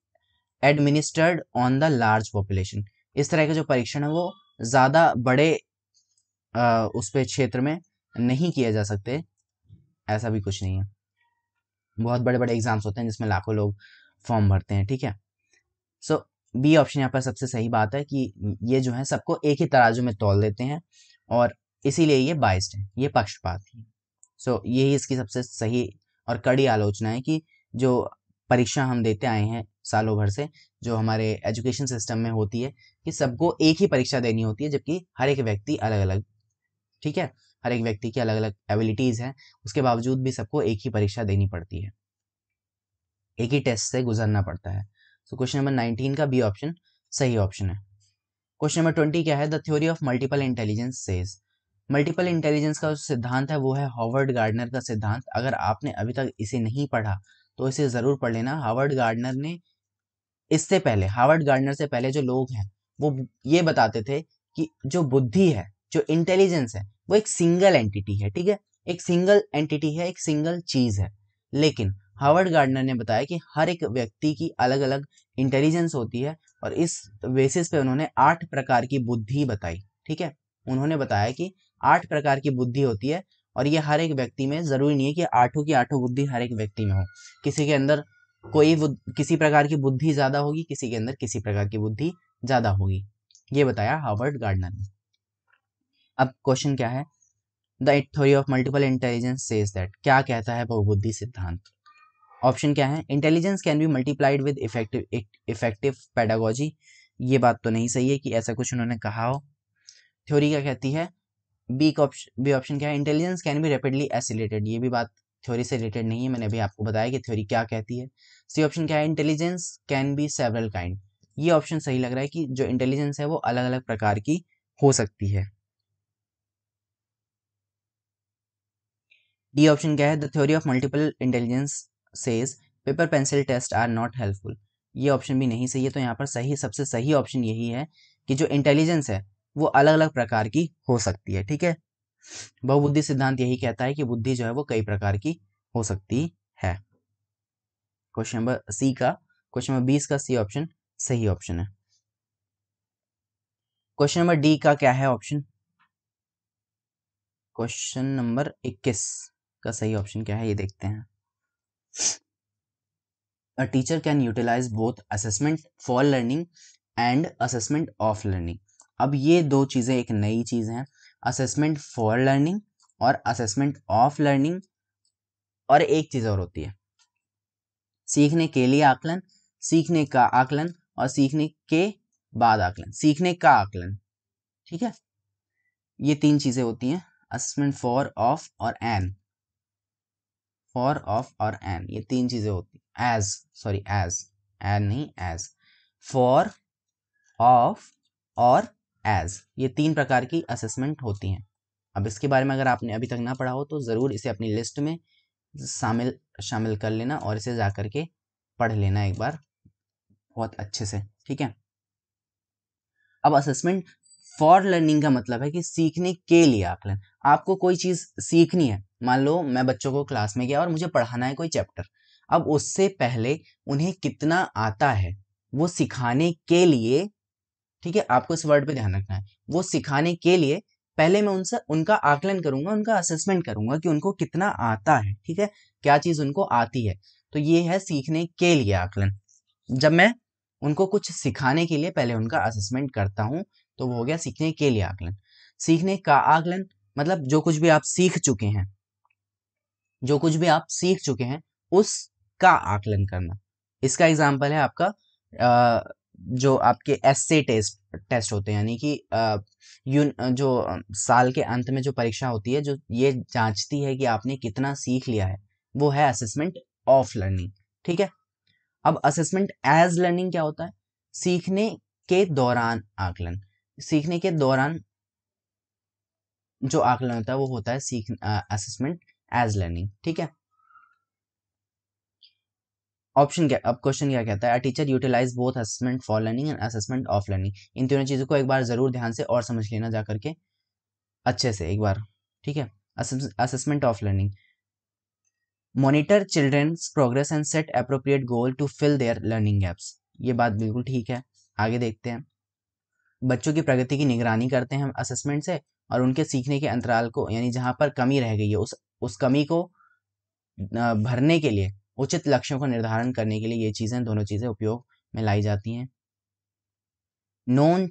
administered on the large population इस तरह के जो परीक्षण है वो ज़्यादा बड़े आ, उस पर क्षेत्र में नहीं किए जा सकते ऐसा भी कुछ नहीं है बहुत बड़े बड़े एग्जाम्स होते हैं जिसमें लाखों लोग फॉर्म भरते हैं ठीक है सो बी ऑप्शन यहाँ पर सबसे सही बात है कि ये जो है सबको एक ही तराजू में तोल देते हैं और इसीलिए ये बाइस्ड है ये पक्षपात है सो so, यही इसकी सबसे सही और कड़ी आलोचना है कि जो परीक्षा हम देते आए हैं सालों भर से जो हमारे एजुकेशन सिस्टम में होती है कि सबको एक ही परीक्षा देनी होती है जबकि हर एक व्यक्ति अलग अलग ठीक है हर एक व्यक्ति की अलग अलग एबिलिटीज़ हैं उसके बावजूद भी सबको एक ही परीक्षा देनी पड़ती है एक ही टेस्ट से गुजरना पड़ता है सो क्वेश्चन नंबर नाइनटीन का बी ऑप्शन सही ऑप्शन है क्वेश्चन नंबर ट्वेंटी क्या है the theory of multiple intelligence says multiple intelligence का जो सिद्धांत है वो है हॉवर्ड गार्डनर का सिद्धांत अगर आपने अभी तक इसे नहीं पढ़ा तो इसे ज़रूर पढ़ लेना हार्वर्ड गार्डनर ने इससे पहले हार्वर्ड गार्डनर से पहले जो लोग हैं वो ये बताते थे कि जो बुद्धि है जो इंटेलिजेंस है वो एक सिंगल एंटिटी है ठीक है एक सिंगल एंटिटी है एक सिंगल चीज है लेकिन हार्वर्ड गार्डनर ने बताया कि हर एक व्यक्ति की अलग अलग इंटेलिजेंस होती है और इस बेसिस पे उन्होंने आठ प्रकार की बुद्धि बताई ठीक है उन्होंने बताया कि आठ प्रकार की बुद्धि होती है और ये हर एक व्यक्ति में जरूरी नहीं है कि आठों की आठों बुद्धि हर एक व्यक्ति में हो किसी के अंदर कोई किसी प्रकार की बुद्धि ज्यादा होगी किसी के अंदर किसी प्रकार की बुद्धि ज्यादा होगी ये बताया हार्वर्ड गार्डनर ने अब क्वेश्चन क्या है the theory of multiple intelligence says that क्या कहता है बहुबुद्धि सिद्धांत ऑप्शन क्या है intelligence can be multiplied with effective effective pedagogy ये बात तो नहीं सही है कि ऐसा कुछ उन्होंने कहा हो थ्योरी क्या कहती है बी ऑप्शन बी ऑप्शन क्या है intelligence can be rapidly accelerated ये भी बात थ्योरी से रिलेटेड नहीं है मैंने अभी आपको बताया कि थ्योरी क्या कहती है सी ऑप्शन क्या है intelligence can be several kind ये ऑप्शन सही लग रहा है कि जो इंटेलिजेंस है वो अलग अलग प्रकार की हो सकती है डी ऑप्शन क्या है the theory of multiple intelligence says paper pencil test are not helpful ये ऑप्शन भी नहीं सही है तो यहाँ पर सही सबसे सही ऑप्शन यही है कि जो इंटेलिजेंस है वो अलग अलग प्रकार की हो सकती है ठीक है बहुबुद्धि सिद्धांत यही कहता है कि बुद्धि जो है वो कई प्रकार की हो सकती है क्वेश्चन नंबर सी का क्वेश्चन नंबर बीस का सी ऑप्शन सही ऑप्शन है क्वेश्चन नंबर डी का क्या है ऑप्शन क्वेश्चन नंबर इक्कीस का सही ऑप्शन क्या है ये देखते हैं teacher can utilise both assessment for learning and assessment of learning अब ये दो चीज़ें एक नई चीज़ हैं असेसमेंट फॉर लर्निंग और असेसमेंट ऑफ लर्निंग और एक चीज़ और होती है सीखने के लिए आकलन सीखने का आकलन और सीखने के बाद आकलन सीखने का आकलन ठीक है ये तीन चीज़ें होती हैं असेसमेंट फॉर ऑफ और एन फॉर ऑफ और एन ये तीन चीज़ें होती एज सॉरी एज एन नहीं एज फॉर ऑफ और एज ये तीन प्रकार की असेसमेंट होती हैं अब इसके बारे में अगर आपने अभी तक ना पढ़ा हो तो ज़रूर इसे अपनी लिस्ट में शामिल शामिल कर लेना और इसे जा कर के पढ़ लेना एक बार बहुत अच्छे से ठीक है अब असेसमेंट फॉर लर्निंग का मतलब है कि सीखने के लिए आकलन आपको कोई चीज़ सीखनी है मान लो मैं बच्चों को क्लास में गया और मुझे पढ़ाना है कोई चैप्टर अब उससे पहले उन्हें कितना आता है वो सिखाने के लिए ठीक है आपको इस वर्ड पे ध्यान रखना है वो सिखाने के लिए पहले मैं उनसे उनका आकलन करूंगा उनका असेसमेंट करूंगा कि उनको कितना आता है ठीक है क्या चीज़ उनको आती है तो ये है सीखने के लिए आकलन जब मैं उनको कुछ सिखाने के लिए पहले उनका असेसमेंट करता हूँ तो वो हो गया सीखने के लिए आकलन सीखने का आकलन मतलब जो कुछ भी आप सीख चुके हैं जो कुछ भी आप सीख चुके हैं उसका आकलन करना इसका एग्जाम्पल है आपका जो आपके एस से टेस्ट टेस्ट होते हैं यानी कि यून जो साल के अंत में जो परीक्षा होती है जो ये जांचती है कि आपने कितना सीख लिया है वो है असेसमेंट ऑफ लर्निंग ठीक है अब असेसमेंट एज लर्निंग क्या होता है सीखने के दौरान आकलन सीखने के दौरान जो आकलन होता है वो होता है सीख असेसमेंट एज लर्निंग ठीक है ऑप्शन क्या अब क्वेश्चन क्या कहता है teacher utilise both assessment for learning and assessment of learning इन तीनों चीज़ों को एक बार ज़रूर ध्यान से और समझ लेना जा करके अच्छे से एक बार ठीक है assessment of learning monitor children's progress and set appropriate goal to fill their learning gaps ये बात बिल्कुल ठीक है आगे देखते हैं बच्चों की प्रगति की निगरानी करते हैं हम असेसमेंट से और उनके सीखने के अंतराल को यानी जहाँ पर कमी रह गई है उस उस कमी को भरने के लिए उचित लक्ष्यों का निर्धारण करने के लिए ये चीज़ें दोनों चीज़ें उपयोग में लाई जाती हैं known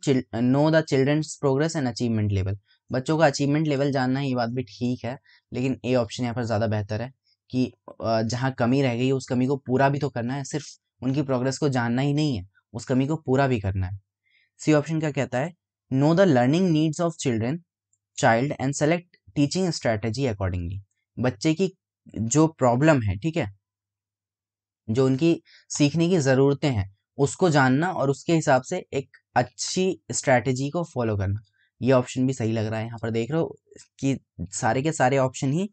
know the children's progress and achievement level बच्चों का अचीवमेंट लेवल जानना ये बात भी ठीक है लेकिन ए ऑप्शन यहाँ पर ज़्यादा बेहतर है कि जहाँ कमी रह गई उस कमी को पूरा भी तो करना है सिर्फ उनकी प्रोग्रेस को जानना ही नहीं है उस कमी को पूरा भी करना है सी ऑप्शन क्या कहता है know the learning needs of children child and select teaching strategy accordingly बच्चे की जो प्रॉब्लम है ठीक है जो उनकी सीखने की ज़रूरतें हैं उसको जानना और उसके हिसाब से एक अच्छी स्ट्रैटेजी को फॉलो करना ये ऑप्शन भी सही लग रहा है यहाँ पर देख रहे हो कि सारे के सारे ऑप्शन ही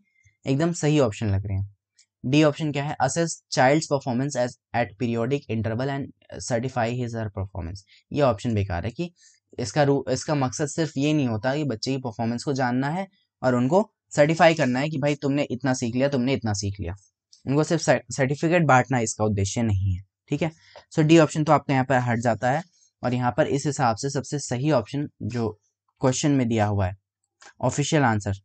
एकदम सही ऑप्शन लग रहे हैं डी ऑप्शन क्या है assess child's performance as at periodic interval and certify his her performance ये ऑप्शन बेकार है कि इसका रू इसका मकसद सिर्फ ये नहीं होता कि बच्चे की परफॉर्मेंस को जानना है और उनको सर्टिफाई करना है कि भाई तुमने इतना सीख लिया तुमने इतना सीख लिया उनको सिर्फ सर्टिफिकेट बांटना इसका उद्देश्य नहीं है ठीक है सो डी ऑप्शन तो आपका यहाँ पर हट जाता है और यहाँ पर इस हिसाब से सबसे सही ऑप्शन जो क्वेश्चन में दिया हुआ है ऑफिशियल आंसर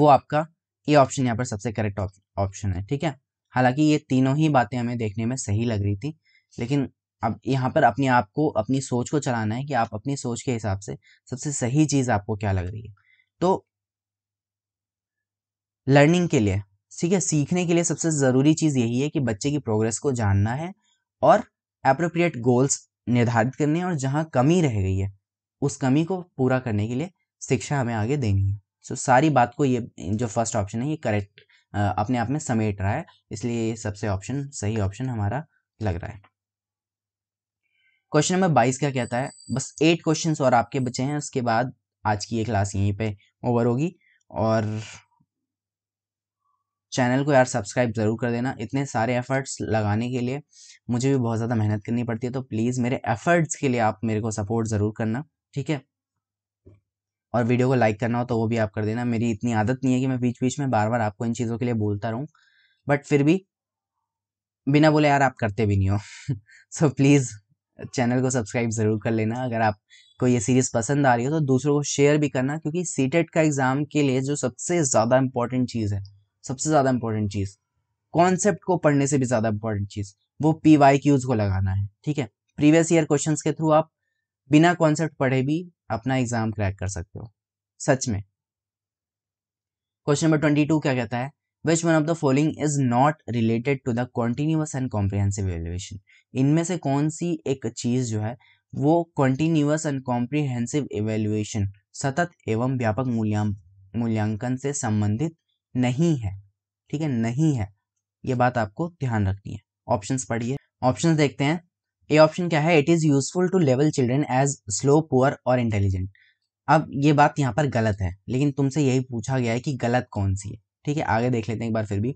वो आपका ये ऑप्शन यहाँ पर सबसे करेक्ट ऑप्शन है ठीक है हालांकि ये तीनों ही बातें हमें देखने में सही लग रही थी लेकिन अब यहाँ पर अपने आप को अपनी सोच को चलाना है कि आप अपनी सोच के हिसाब से सबसे सही चीज़ आपको क्या लग रही है तो लर्निंग के लिए ठीक है सीखने के लिए सबसे ज़रूरी चीज़ यही है कि बच्चे की प्रोग्रेस को जानना है और अप्रोप्रिएट गोल्स निर्धारित करने हैं और जहाँ कमी रह गई है उस कमी को पूरा करने के लिए शिक्षा हमें आगे देनी है सो so, सारी बात को ये जो फर्स्ट ऑप्शन है ये करेक्ट अपने आप में समेट रहा है इसलिए ये सबसे ऑप्शन सही ऑप्शन हमारा लग रहा है क्वेश्चन नंबर बाईस क्या कहता है बस एट क्वेश्चंस और आपके बचे हैं उसके बाद आज की ये क्लास यहीं पे ओवर होगी और चैनल को यार सब्सक्राइब ज़रूर कर देना इतने सारे एफ़र्ट्स लगाने के लिए मुझे भी बहुत ज़्यादा मेहनत करनी पड़ती है तो प्लीज़ मेरे एफ़र्ट्स के लिए आप मेरे को सपोर्ट ज़रूर करना ठीक है और वीडियो को लाइक करना हो तो वो भी आप कर देना मेरी इतनी आदत नहीं है कि मैं बीच बीच में बार बार आपको इन चीज़ों के लिए बोलता रहूँ बट फिर भी बिना बोले यार आप करते भी नहीं हो सो [laughs] प्लीज़ चैनल को सब्सक्राइब ज़रूर कर लेना अगर आप को ये सीरीज़ पसंद आ रही हो तो दूसरों को शेयर भी करना क्योंकि सीटेट e का एग्ज़ाम के लिए जो सबसे ज़्यादा इंपॉर्टेंट चीज़ है सबसे ज़्यादा इंपॉर्टेंट चीज़ कॉन्सेप्ट को पढ़ने से भी ज़्यादा इंपॉर्टेंट चीज़ वो पी वाई क्यूज को लगाना है ठीक है प्रीवियस ईयर क्वेश्चंस के थ्रू आप बिना कॉन्सेप्ट पढ़े भी अपना एग्जाम क्रैक कर सकते हो सच में क्वेश्चन नंबर ट्वेंटी टू क्या कहता है which one of the following is not related to the continuous and comprehensive evaluation इनमें से कौन सी एक चीज़ जो है वो कॉन्टिन्यूस एंड कॉम्प्रिहेंसिव एवेल्युएशन सतत एवं व्यापक मूल्यांकन से संबंधित नहीं है ठीक है नहीं है ये बात आपको ध्यान रखनी है ऑप्शन पढ़िए ऑप्शन देखते हैं ए ऑप्शन क्या है it is useful to level children as slow poor और इंटेलिजेंट अब ये बात यहाँ पर गलत है लेकिन तुमसे यही पूछा गया है कि गलत कौन सी है ठीक है आगे देख लेते हैं एक बार फिर भी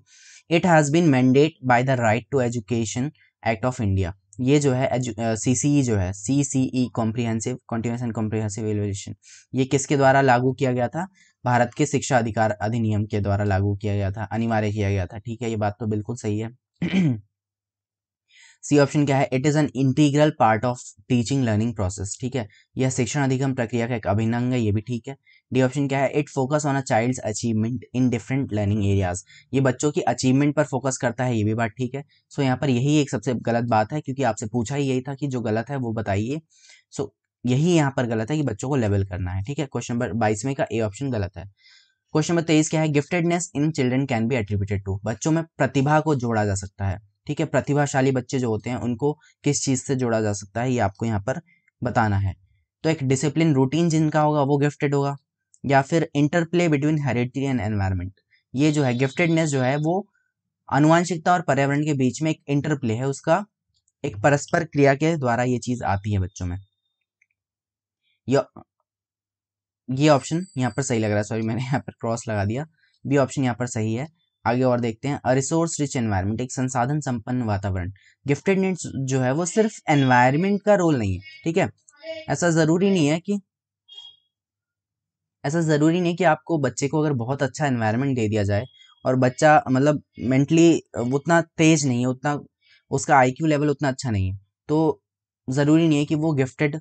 it has been mandate by the right to education act of India ये जो है सी सी ई जो है C C E comprehensive continuous and comprehensive education ये किसके द्वारा लागू किया गया था भारत के शिक्षा अधिकार अधिनियम के द्वारा लागू किया गया था अनिवार्य किया गया था ठीक है ये बात तो बिल्कुल सही है [clears throat] सी ऑप्शन क्या है it is an integral part of teaching learning process ठीक है यह शिक्षण अधिगम प्रक्रिया का एक अभिन्न अंग है ये भी ठीक है डी ऑप्शन क्या है it focus on a child's achievement in different learning areas ये बच्चों की अचीवमेंट पर फोकस करता है ये भी बात ठीक है सो so, यहाँ पर यही एक सबसे गलत बात है क्योंकि आपसे पूछा ही यही था कि जो गलत है वो बताइए सो so, यही यहाँ पर गलत है कि बच्चों को लेवल करना है ठीक है क्वेश्चन नंबर बाईसवें का ए ऑप्शन गलत है क्वेश्चन नंबर तेईस क्या है giftedness in children can be attributed to बच्चों में प्रतिभा को जोड़ा जा सकता है ठीक है प्रतिभाशाली बच्चे जो होते हैं उनको किस चीज़ से जोड़ा जा सकता है ये आपको यहाँ पर बताना है तो एक डिसिप्लिन रूटीन जिनका होगा वो गिफ्टेड होगा या फिर interplay between heredity and environment ये जो है गिफ्टेडनेस जो है वो अनुवांशिकता और पर्यावरण के बीच में एक इंटरप्ले है उसका एक परस्पर क्रिया के द्वारा ये चीज़ आती है बच्चों में ये ये ऑप्शन यहाँ पर सही लग रहा है सॉरी मैंने यहाँ पर क्रॉस लगा दिया बी ऑप्शन यहाँ पर सही है आगे और देखते हैं रिसोर्स रिच एनवायरमेंट एक संसाधन संपन्न वातावरण नेट्स जो है वो सिर्फ एनवायरमेंट का रोल नहीं है ठीक है ऐसा जरूरी नहीं है कि ऐसा जरूरी नहीं कि आपको बच्चे को अगर बहुत अच्छा एनवायरनमेंट दे दिया जाए और बच्चा मतलब मेंटली उतना तेज नहीं है उतना उसका आईक्यू लेवल उतना अच्छा नहीं है तो ज़रूरी नहीं है कि वो गिफ्टेड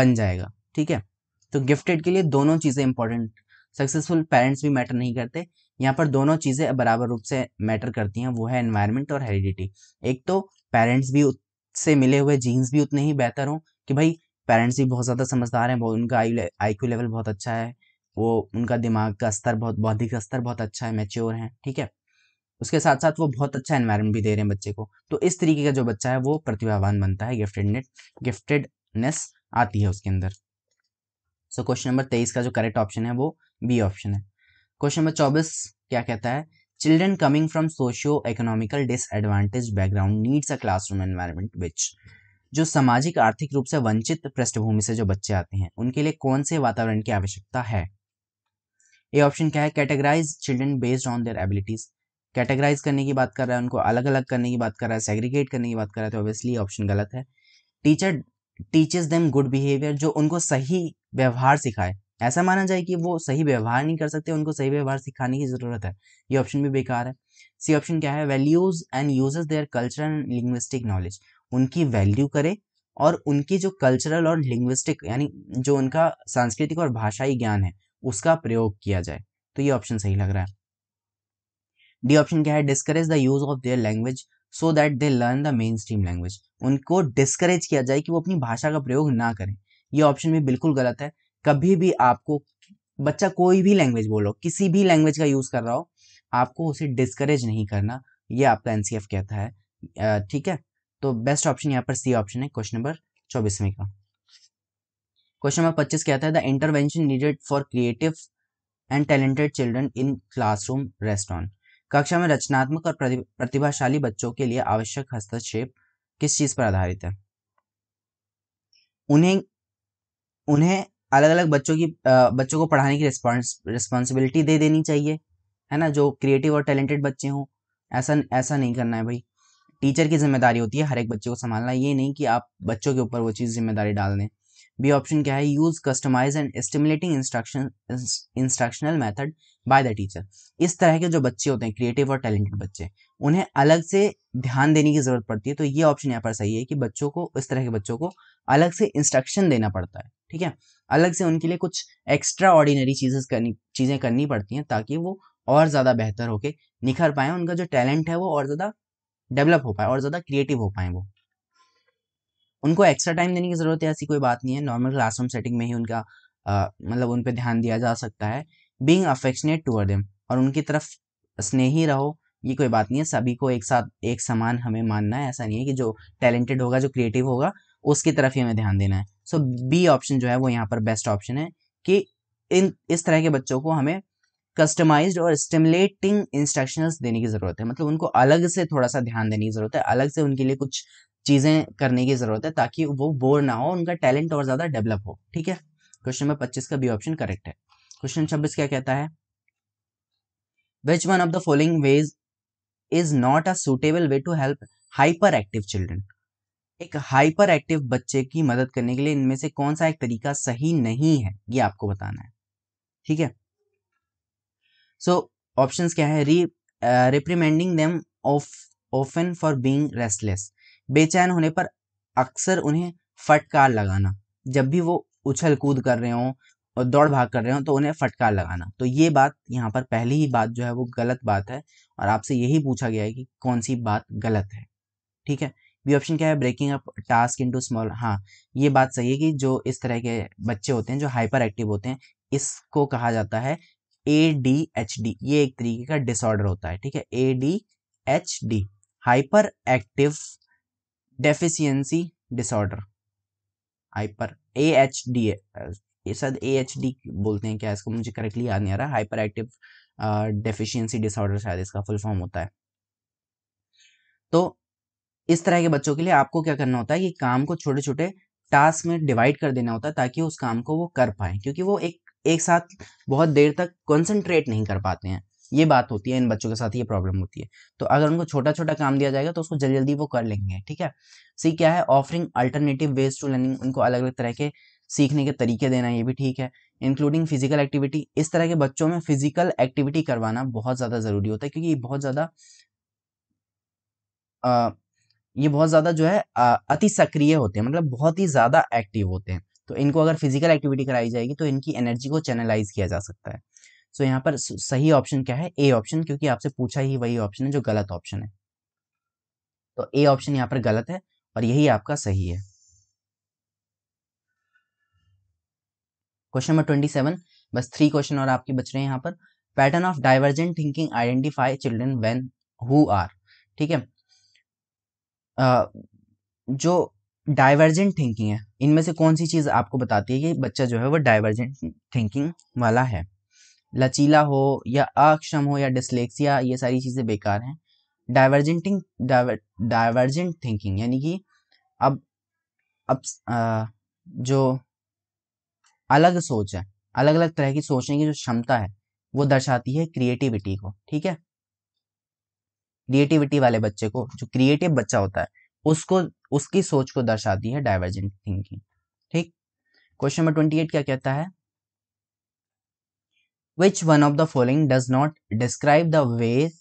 बन जाएगा ठीक है तो गिफ्टेड के लिए दोनों चीज़ें इंपॉर्टेंट सक्सेसफुल पेरेंट्स भी मैटर नहीं करते यहाँ पर दोनों चीज़ें बराबर रूप से मैटर करती हैं वो है एनवायरनमेंट और हेरिडिटी एक तो पेरेंट्स भी से मिले हुए जीन्स भी उतने ही बेहतर हों कि भाई पेरेंट्स भी बहुत ज़्यादा समझदार हैं उनका आई क्यू लेवल बहुत अच्छा है वो उनका दिमाग का स्तर बहुत बौद्धिक स्तर बहुत अच्छा है मेच्योर है ठीक है उसके साथ साथ वो बहुत अच्छा एनवायरनमेंट भी दे रहे हैं बच्चे को तो इस तरीके का जो बच्चा है वो प्रतिभावान बनता है गिफ्टेडनेट गिफ्टेडनेस आती है उसके अंदर सो क्वेश्चन नंबर तेईस का जो करेक्ट ऑप्शन है वो बी ऑप्शन है क्वेश्चन नंबर चौबीस क्या कहता है children coming from socio economical disadvantage background needs a classroom environment which जो सामाजिक आर्थिक रूप से वंचित पृष्ठभूमि से जो बच्चे आते हैं उनके लिए कौन से वातावरण की आवश्यकता है ए ऑप्शन क्या है categorise children based on their abilities categorise करने की बात कर रहा है उनको अलग अलग करने की बात कर रहा है सेग्रीगेट करने की बात कर रहा है तो ऑब्वियसली ऑप्शन गलत है teacher teaches them good behaviour जो उनको सही व्यवहार सिखाए ऐसा माना जाए कि वो सही व्यवहार नहीं कर सकते उनको सही व्यवहार सिखाने की ज़रूरत है ये ऑप्शन भी बेकार है सी ऑप्शन क्या है values and uses their cultural and linguistic knowledge उनकी वैल्यू करे और उनकी जो कल्चरल और लिंग्विस्टिक यानी जो उनका सांस्कृतिक और भाषाई ज्ञान है उसका प्रयोग किया जाए तो ये ऑप्शन सही लग रहा है डी ऑप्शन क्या है discourage the use of their language so that they learn the main stream language उनको डिस्करेज किया जाए कि वो अपनी भाषा का प्रयोग ना करें ये ऑप्शन भी बिल्कुल गलत है कभी भी आपको बच्चा कोई भी लैंग्वेज बोलो किसी भी लैंग्वेज का यूज़ कर रहा हो आपको उसे डिस्करेज नहीं करना ये आपका एन कहता है ठीक है तो बेस्ट ऑप्शन यहाँ पर सी ऑप्शन है क्वेश्चन नंबर चौबीसवें का क्वेश्चन नंबर पच्चीस कहता है the intervention needed for creative and talented children in classroom restaurant कक्षा में रचनात्मक और प्रतिभाशाली बच्चों के लिए आवश्यक हस्तक्षेप किस चीज पर आधारित है उन्हें उन्हें अलग अलग बच्चों की बच्चों को पढ़ाने की रिस्पॉन्सिबिलिटी दे देनी चाहिए है ना जो क्रिएटिव और टैलेंटेड बच्चे हों ऐसा ऐसा नहीं करना है भाई टीचर की जिम्मेदारी होती है हर एक बच्चे को संभालना ये नहीं कि आप बच्चों के ऊपर वो चीज़ जिम्मेदारी डाल दें बी ऑप्शन क्या है use customize and stimulating instruction instructional method by the teacher इस तरह के जो बच्चे होते हैं क्रिएटिव और टैलेंटेड बच्चे उन्हें अलग से ध्यान देने की जरूरत पड़ती है तो ये ऑप्शन यहाँ पर सही है कि बच्चों को इस तरह के बच्चों को अलग से इंस्ट्रक्शन देना पड़ता है ठीक है अलग से उनके लिए कुछ एक्स्ट्रा ऑर्डिनरी चीजें करनी चीज़ें करनी पड़ती हैं ताकि वो और ज़्यादा बेहतर होके निखर पाए उनका जो टैलेंट है वो और ज़्यादा डेवलप हो पाए और ज़्यादा क्रिएटिव हो पाए वो उनको एक्स्ट्रा टाइम देने की ज़रूरत है ऐसी कोई बात नहीं है नॉर्मल क्लासरूम सेटिंग में ही उनका आ, मतलब उन पर ध्यान दिया जा सकता है बींग अफेक्शनेट टूअर देम और उनकी तरफ स्नेही रहो ये कोई बात नहीं है सभी को एक साथ एक समान हमें मानना है ऐसा नहीं है कि जो टैलेंटेड होगा जो क्रिएटिव होगा उसकी तरफ ही हमें ध्यान देना है सो बी ऑप्शन जो है वो यहाँ पर बेस्ट ऑप्शन है कि इन इस तरह के बच्चों को हमें कस्टमाइज्ड और स्टिमुलेटिंग इंस्ट्रक्शंस देने की ज़रूरत है मतलब उनको अलग से थोड़ा सा ध्यान देने की ज़रूरत है अलग से उनके लिए कुछ चीज़ें करने की ज़रूरत है ताकि वो बोर ना हो उनका टैलेंट और ज़्यादा डेवलप हो ठीक है क्वेश्चन नंबर पच्चीस का बी ऑप्शन करेक्ट है क्वेश्चन छब्बीस क्या कहता है which one of the following ways is not a suitable way to help hyper active children एक हाइपर एक्टिव बच्चे की मदद करने के लिए इनमें से कौन सा एक तरीका सही नहीं है ये आपको बताना है ठीक है सो ऑप्शंस क्या है re reprimanding them of often for being restless बेचैन होने पर अक्सर उन्हें फटकार लगाना जब भी वो उछल कूद कर रहे हों और दौड़ भाग कर रहे हों तो उन्हें फटकार लगाना तो ये बात यहाँ पर पहली ही बात जो है वो गलत बात है और आपसे यही पूछा गया है कि कौन सी बात गलत है ठीक है बी ऑप्शन क्या है breaking up task into small हाँ ये बात सही है कि जो इस तरह के बच्चे होते हैं जो हाइपर एक्टिव होते हैं इसको कहा जाता है ए डी एच डी ये एक तरीके का डिसऑर्डर होता है ठीक है A D H D hyper active deficiency disorder hyper A H D ये शायद ए एच डी बोलते हैं क्या इसको मुझे करेक्टली याद नहीं आ रहा हाइपर एक्टिव डेफिशियंसी डिसऑर्डर शायद इसका फुल फॉर्म होता है तो इस तरह के बच्चों के लिए आपको क्या करना होता है कि काम को छोटे छोटे टास्क में डिवाइड कर देना होता है ताकि उस काम को वो कर पाए क्योंकि वो एक एक साथ बहुत देर तक कंसंट्रेट नहीं कर पाते हैं ये बात होती है इन बच्चों के साथ ये प्रॉब्लम होती है तो अगर उनको छोटा छोटा काम दिया जाएगा तो उसको जल्दी जल्दी वो कर लेंगे ठीक है सी क्या है offering alternative ways to learning उनको अलग अलग तरह के सीखने के तरीके देना ये भी ठीक है इंक्लूडिंग फिजिकल एक्टिविटी इस तरह के बच्चों में फिजिकल एक्टिविटी करवाना बहुत ज़्यादा ज़रूरी होता है क्योंकि ये बहुत ज़्यादा ये बहुत ज़्यादा जो है अति सक्रिय होते हैं मतलब बहुत ही ज़्यादा एक्टिव होते हैं तो इनको अगर फिजिकल एक्टिविटी कराई जाएगी तो इनकी एनर्जी को चैनलाइज किया जा सकता है सो यहाँ पर सही ऑप्शन क्या है ए ऑप्शन क्योंकि आपसे पूछा ही वही ऑप्शन है जो गलत ऑप्शन है तो ए ऑप्शन यहाँ पर गलत है और यही आपका सही है क्वेश्चन नंबर ट्वेंटी सेवन बस थ्री क्वेश्चन और आपके बच रहे हैं यहाँ पर pattern of divergent thinking identify children when who are ठीक है जो डाइवर्जेंट थिंकिंग है इनमें से कौन सी चीज आपको बताती है कि बच्चा जो है वो डाइवर्जेंट थिंकिंग वाला है लचीला हो या अक्षम हो या डिसलेक्सिया ये सारी चीज़ें बेकार हैं डाइवर्जेंटिंग डाइवर्जेंट थिंकिंग यानी कि अब अब आ, जो अलग सोच है अलग अलग तरह की सोचने की जो क्षमता है वो दर्शाती है क्रिएटिविटी को ठीक है क्रिएटिविटी वाले बच्चे को जो क्रिएटिव बच्चा होता है उसको उसकी सोच को दर्शाती है डाइवर्जेंट थिंकिंग ठीक क्वेश्चन नंबर ट्वेंटी एट क्या कहता है Which one of the following does not describe the ways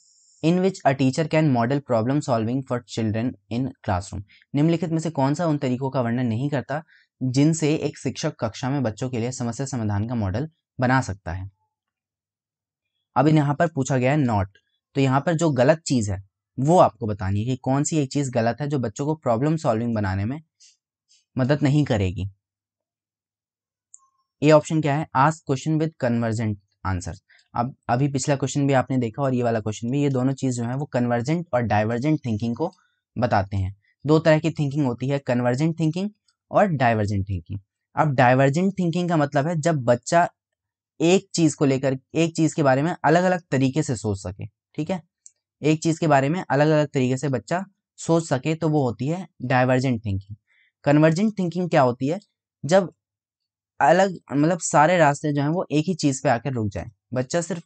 in which a teacher can model problem solving for children in classroom निम्नलिखित में से कौन सा उन तरीकों का वर्णन नहीं करता जिनसे एक शिक्षक कक्षा में बच्चों के लिए समस्या समाधान का मॉडल बना सकता है अब यहाँ पर पूछा गया है नॉट तो यहाँ पर जो गलत चीज है वो आपको बतानी है कि कौन सी एक चीज गलत है जो बच्चों को प्रॉब्लम सॉल्विंग बनाने में मदद नहीं करेगी ए ऑप्शन क्या है ask question with convergent answer अब अभी पिछला क्वेश्चन भी आपने देखा और ये वाला क्वेश्चन भी ये दोनों चीज़ जो है वो कन्वर्जेंट और डाइवर्जेंट थिंकिंग को बताते हैं दो तरह की थिंकिंग होती है कन्वर्जेंट थिंकिंग और डाइवर्जेंट थिंकिंग अब डाइवर्जेंट थिंकिंग का मतलब है जब बच्चा एक चीज़ को लेकर एक चीज़ के बारे में अलग अलग तरीके से सोच सके ठीक है एक चीज़ के बारे में अलग अलग तरीके से बच्चा सोच सके तो वो होती है डाइवर्जेंट थिंकिंग कन्वर्जेंट थिंकिंग क्या होती है जब अलग मतलब सारे रास्ते जो हैं वो एक ही चीज़ पे आकर रुक जाए बच्चा सिर्फ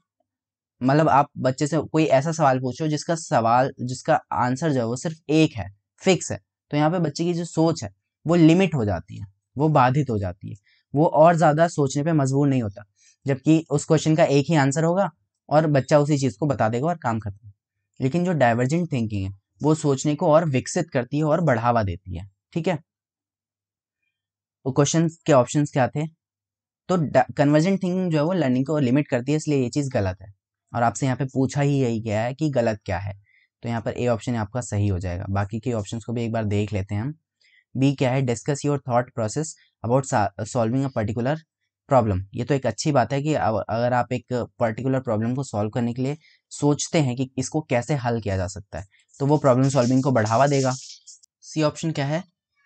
मतलब आप बच्चे से कोई ऐसा सवाल पूछो जिसका सवाल जिसका आंसर जो है वो सिर्फ एक है फिक्स है तो यहाँ पे बच्चे की जो सोच है वो लिमिट हो जाती है वो बाधित हो जाती है वो और ज़्यादा सोचने पर मजबूर नहीं होता जबकि उस क्वेश्चन का एक ही आंसर होगा और बच्चा उसी चीज़ को बता देगा और काम करता है लेकिन जो डाइवर्जेंट थिंकिंग है वो सोचने को और विकसित करती है और बढ़ावा देती है ठीक है वो क्वेश्चन के ऑप्शन क्या थे तो कन्वर्जेंट थिंकिंग जो है वो लर्निंग को लिमिट करती है इसलिए ये चीज़ गलत है और आपसे यहाँ पे पूछा ही यही गया है कि गलत क्या है तो यहाँ पर ए ऑप्शन आपका सही हो जाएगा बाकी के ऑप्शन को भी एक बार देख लेते हैं हम बी क्या है discuss your thought process about solving a particular problem ये तो एक अच्छी बात है कि अगर आप एक पर्टिकुलर प्रॉब्लम को सॉल्व करने के लिए सोचते हैं कि इसको कैसे हल किया जा सकता है तो वो प्रॉब्लम सॉल्विंग को बढ़ावा देगा सी ऑप्शन क्या है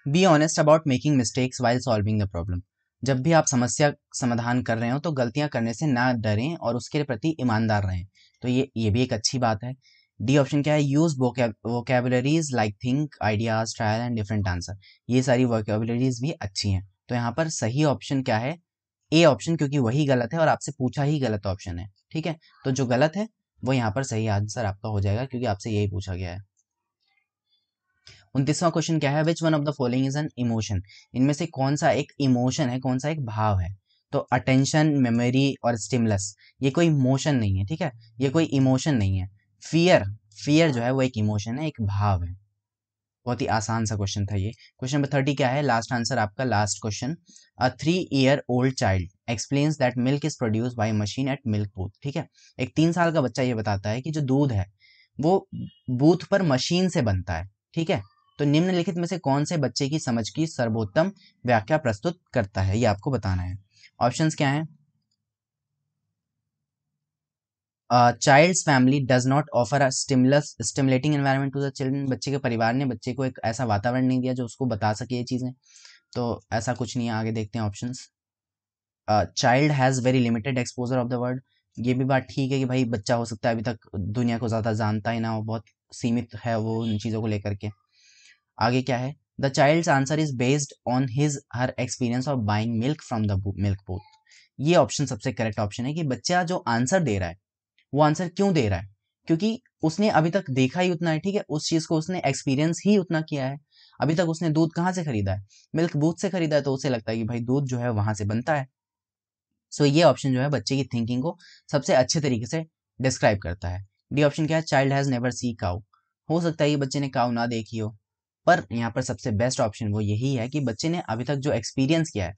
be honest about making mistakes while solving the problem जब भी आप समस्या समाधान कर रहे हो तो गलतियां करने से ना डरें और उसके प्रति ईमानदार रहें तो ये ये भी एक अच्छी बात है डी ऑप्शन क्या है use vocabularies like think ideas trial and different answer ये सारी वोकेबलरीज भी अच्छी हैं तो यहाँ पर सही ऑप्शन क्या है ए ऑप्शन क्योंकि वही गलत है और आपसे पूछा ही गलत ऑप्शन है ठीक है तो जो गलत है वो यहाँ पर सही आंसर आपका हो जाएगा क्योंकि आपसे यही पूछा गया है उनतीसवां क्वेश्चन क्या है which one of the following is an emotion इनमें से कौन सा एक इमोशन है कौन सा एक भाव है तो अटेंशन मेमोरी और स्टिमुलस ये कोई इमोशन नहीं है ठीक है ये कोई इमोशन नहीं है फियर फियर जो है वो एक इमोशन है एक भाव है बहुत ही आसान सा क्वेश्चन था ये क्वेश्चन नंबर थर्टी क्या है लास्ट आंसर आपका last question a three year old child explains that milk is produce by machine at milk booth ठीक है एक तीन साल का बच्चा ये बताता है कि जो दूध है वो बूथ पर मशीन से बनता है ठीक है तो निम्नलिखित में से कौन से बच्चे की समझ की सर्वोत्तम व्याख्या प्रस्तुत करता है ये आपको बताना है ऑप्शंस क्या हैं child's family does not offer stimulus stimulating environment to the children बच्चे के परिवार ने बच्चे को एक ऐसा वातावरण नहीं दिया जो उसको बता सके ये चीज़ें तो ऐसा कुछ नहीं है आगे देखते हैं option child has very limited exposure of the world ये भी बात ठीक है कि भाई बच्चा हो सकता है अभी तक दुनिया को ज़्यादा जानता ही ना हो बहुत सीमित है वो उन चीज़ों को लेकर के आगे क्या है the child's answer is based on his her experience of buying milk from the milk booth ये ऑप्शन सबसे करेक्ट ऑप्शन है कि बच्चा जो आंसर दे रहा है वो आंसर क्यों दे रहा है क्योंकि उसने अभी तक देखा ही उतना है ठीक है उस चीज़ को उसने एक्सपीरियंस ही उतना किया है अभी तक उसने दूध कहाँ से खरीदा है मिल्क बूथ से खरीदा है तो उसे लगता है कि भाई दूध जो है वहां से बनता है सो so, ये ऑप्शन जो है बच्चे की थिंकिंग को सबसे अच्छे तरीके से डिस्क्राइब करता है डी ऑप्शन क्या है child has never see cow हो सकता है ये बच्चे ने काउ ना देखी हो पर यहाँ पर सबसे बेस्ट ऑप्शन वो यही है कि बच्चे ने अभी तक जो एक्सपीरियंस किया है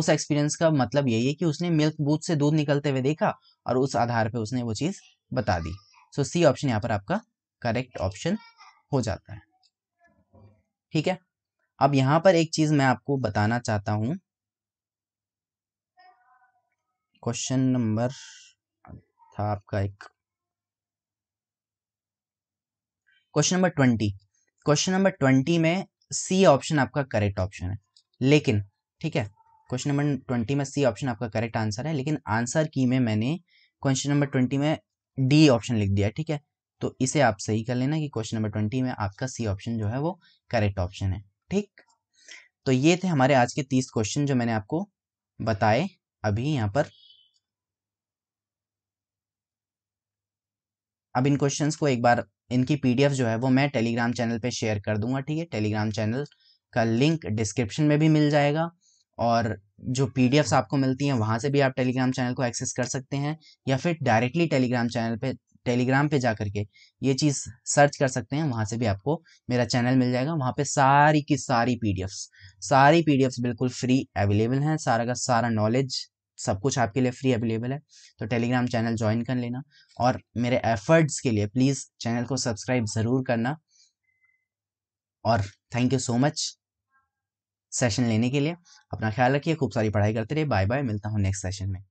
उस एक्सपीरियंस का मतलब यही है कि उसने मिल्क बूथ से दूध निकलते हुए देखा और उस आधार पर उसने वो चीज़ बता दी सो सी ऑप्शन यहाँ पर आपका करेक्ट ऑप्शन हो जाता है ठीक है अब यहां पर एक चीज़ मैं आपको बताना चाहता हूं क्वेश्चन नंबर था आपका एक question number twenty question number twenty में सी ऑप्शन आपका करेक्ट ऑप्शन है लेकिन ठीक है क्वेश्चन नंबर ट्वेंटी में सी ऑप्शन आपका करेक्ट आंसर है लेकिन आंसर की में मैंने क्वेश्चन नंबर ट्वेंटी में डी ऑप्शन लिख दिया ठीक है तो इसे आप सही कर लेना कि क्वेश्चन नंबर ट्वेंटी में आपका सी ऑप्शन जो है वो करेक्ट ऑप्शन है ठीक तो ये थे हमारे आज के तीस क्वेश्चन जो मैंने आपको बताए अभी यहाँ पर अब इन क्वेश्चंस को एक बार इनकी पीडीएफ जो है वो मैं टेलीग्राम चैनल पे शेयर कर दूंगा ठीक है टेलीग्राम चैनल का लिंक डिस्क्रिप्शन में भी मिल जाएगा और जो पी आपको मिलती हैं वहाँ से भी आप टेलीग्राम चैनल को एक्सेस कर सकते हैं या फिर डायरेक्टली टेलीग्राम चैनल पे टेलीग्राम पे जा करके ये चीज़ सर्च कर सकते हैं वहाँ से भी आपको मेरा चैनल मिल जाएगा वहाँ पे सारी की सारी पी सारी पी बिल्कुल फ्री अवेलेबल हैं सारा का सारा नॉलेज सब कुछ आपके लिए फ्री अवेलेबल है तो टेलीग्राम चैनल ज्वाइन कर लेना और मेरे एफर्ट्स के लिए प्लीज़ चैनल को सब्सक्राइब ज़रूर करना और thank you so much session लेने के लिए अपना ख्याल रखिए खूब सारी पढ़ाई करते रहिए बाय बाय मिलता हूँ नेक्स्ट सेशन में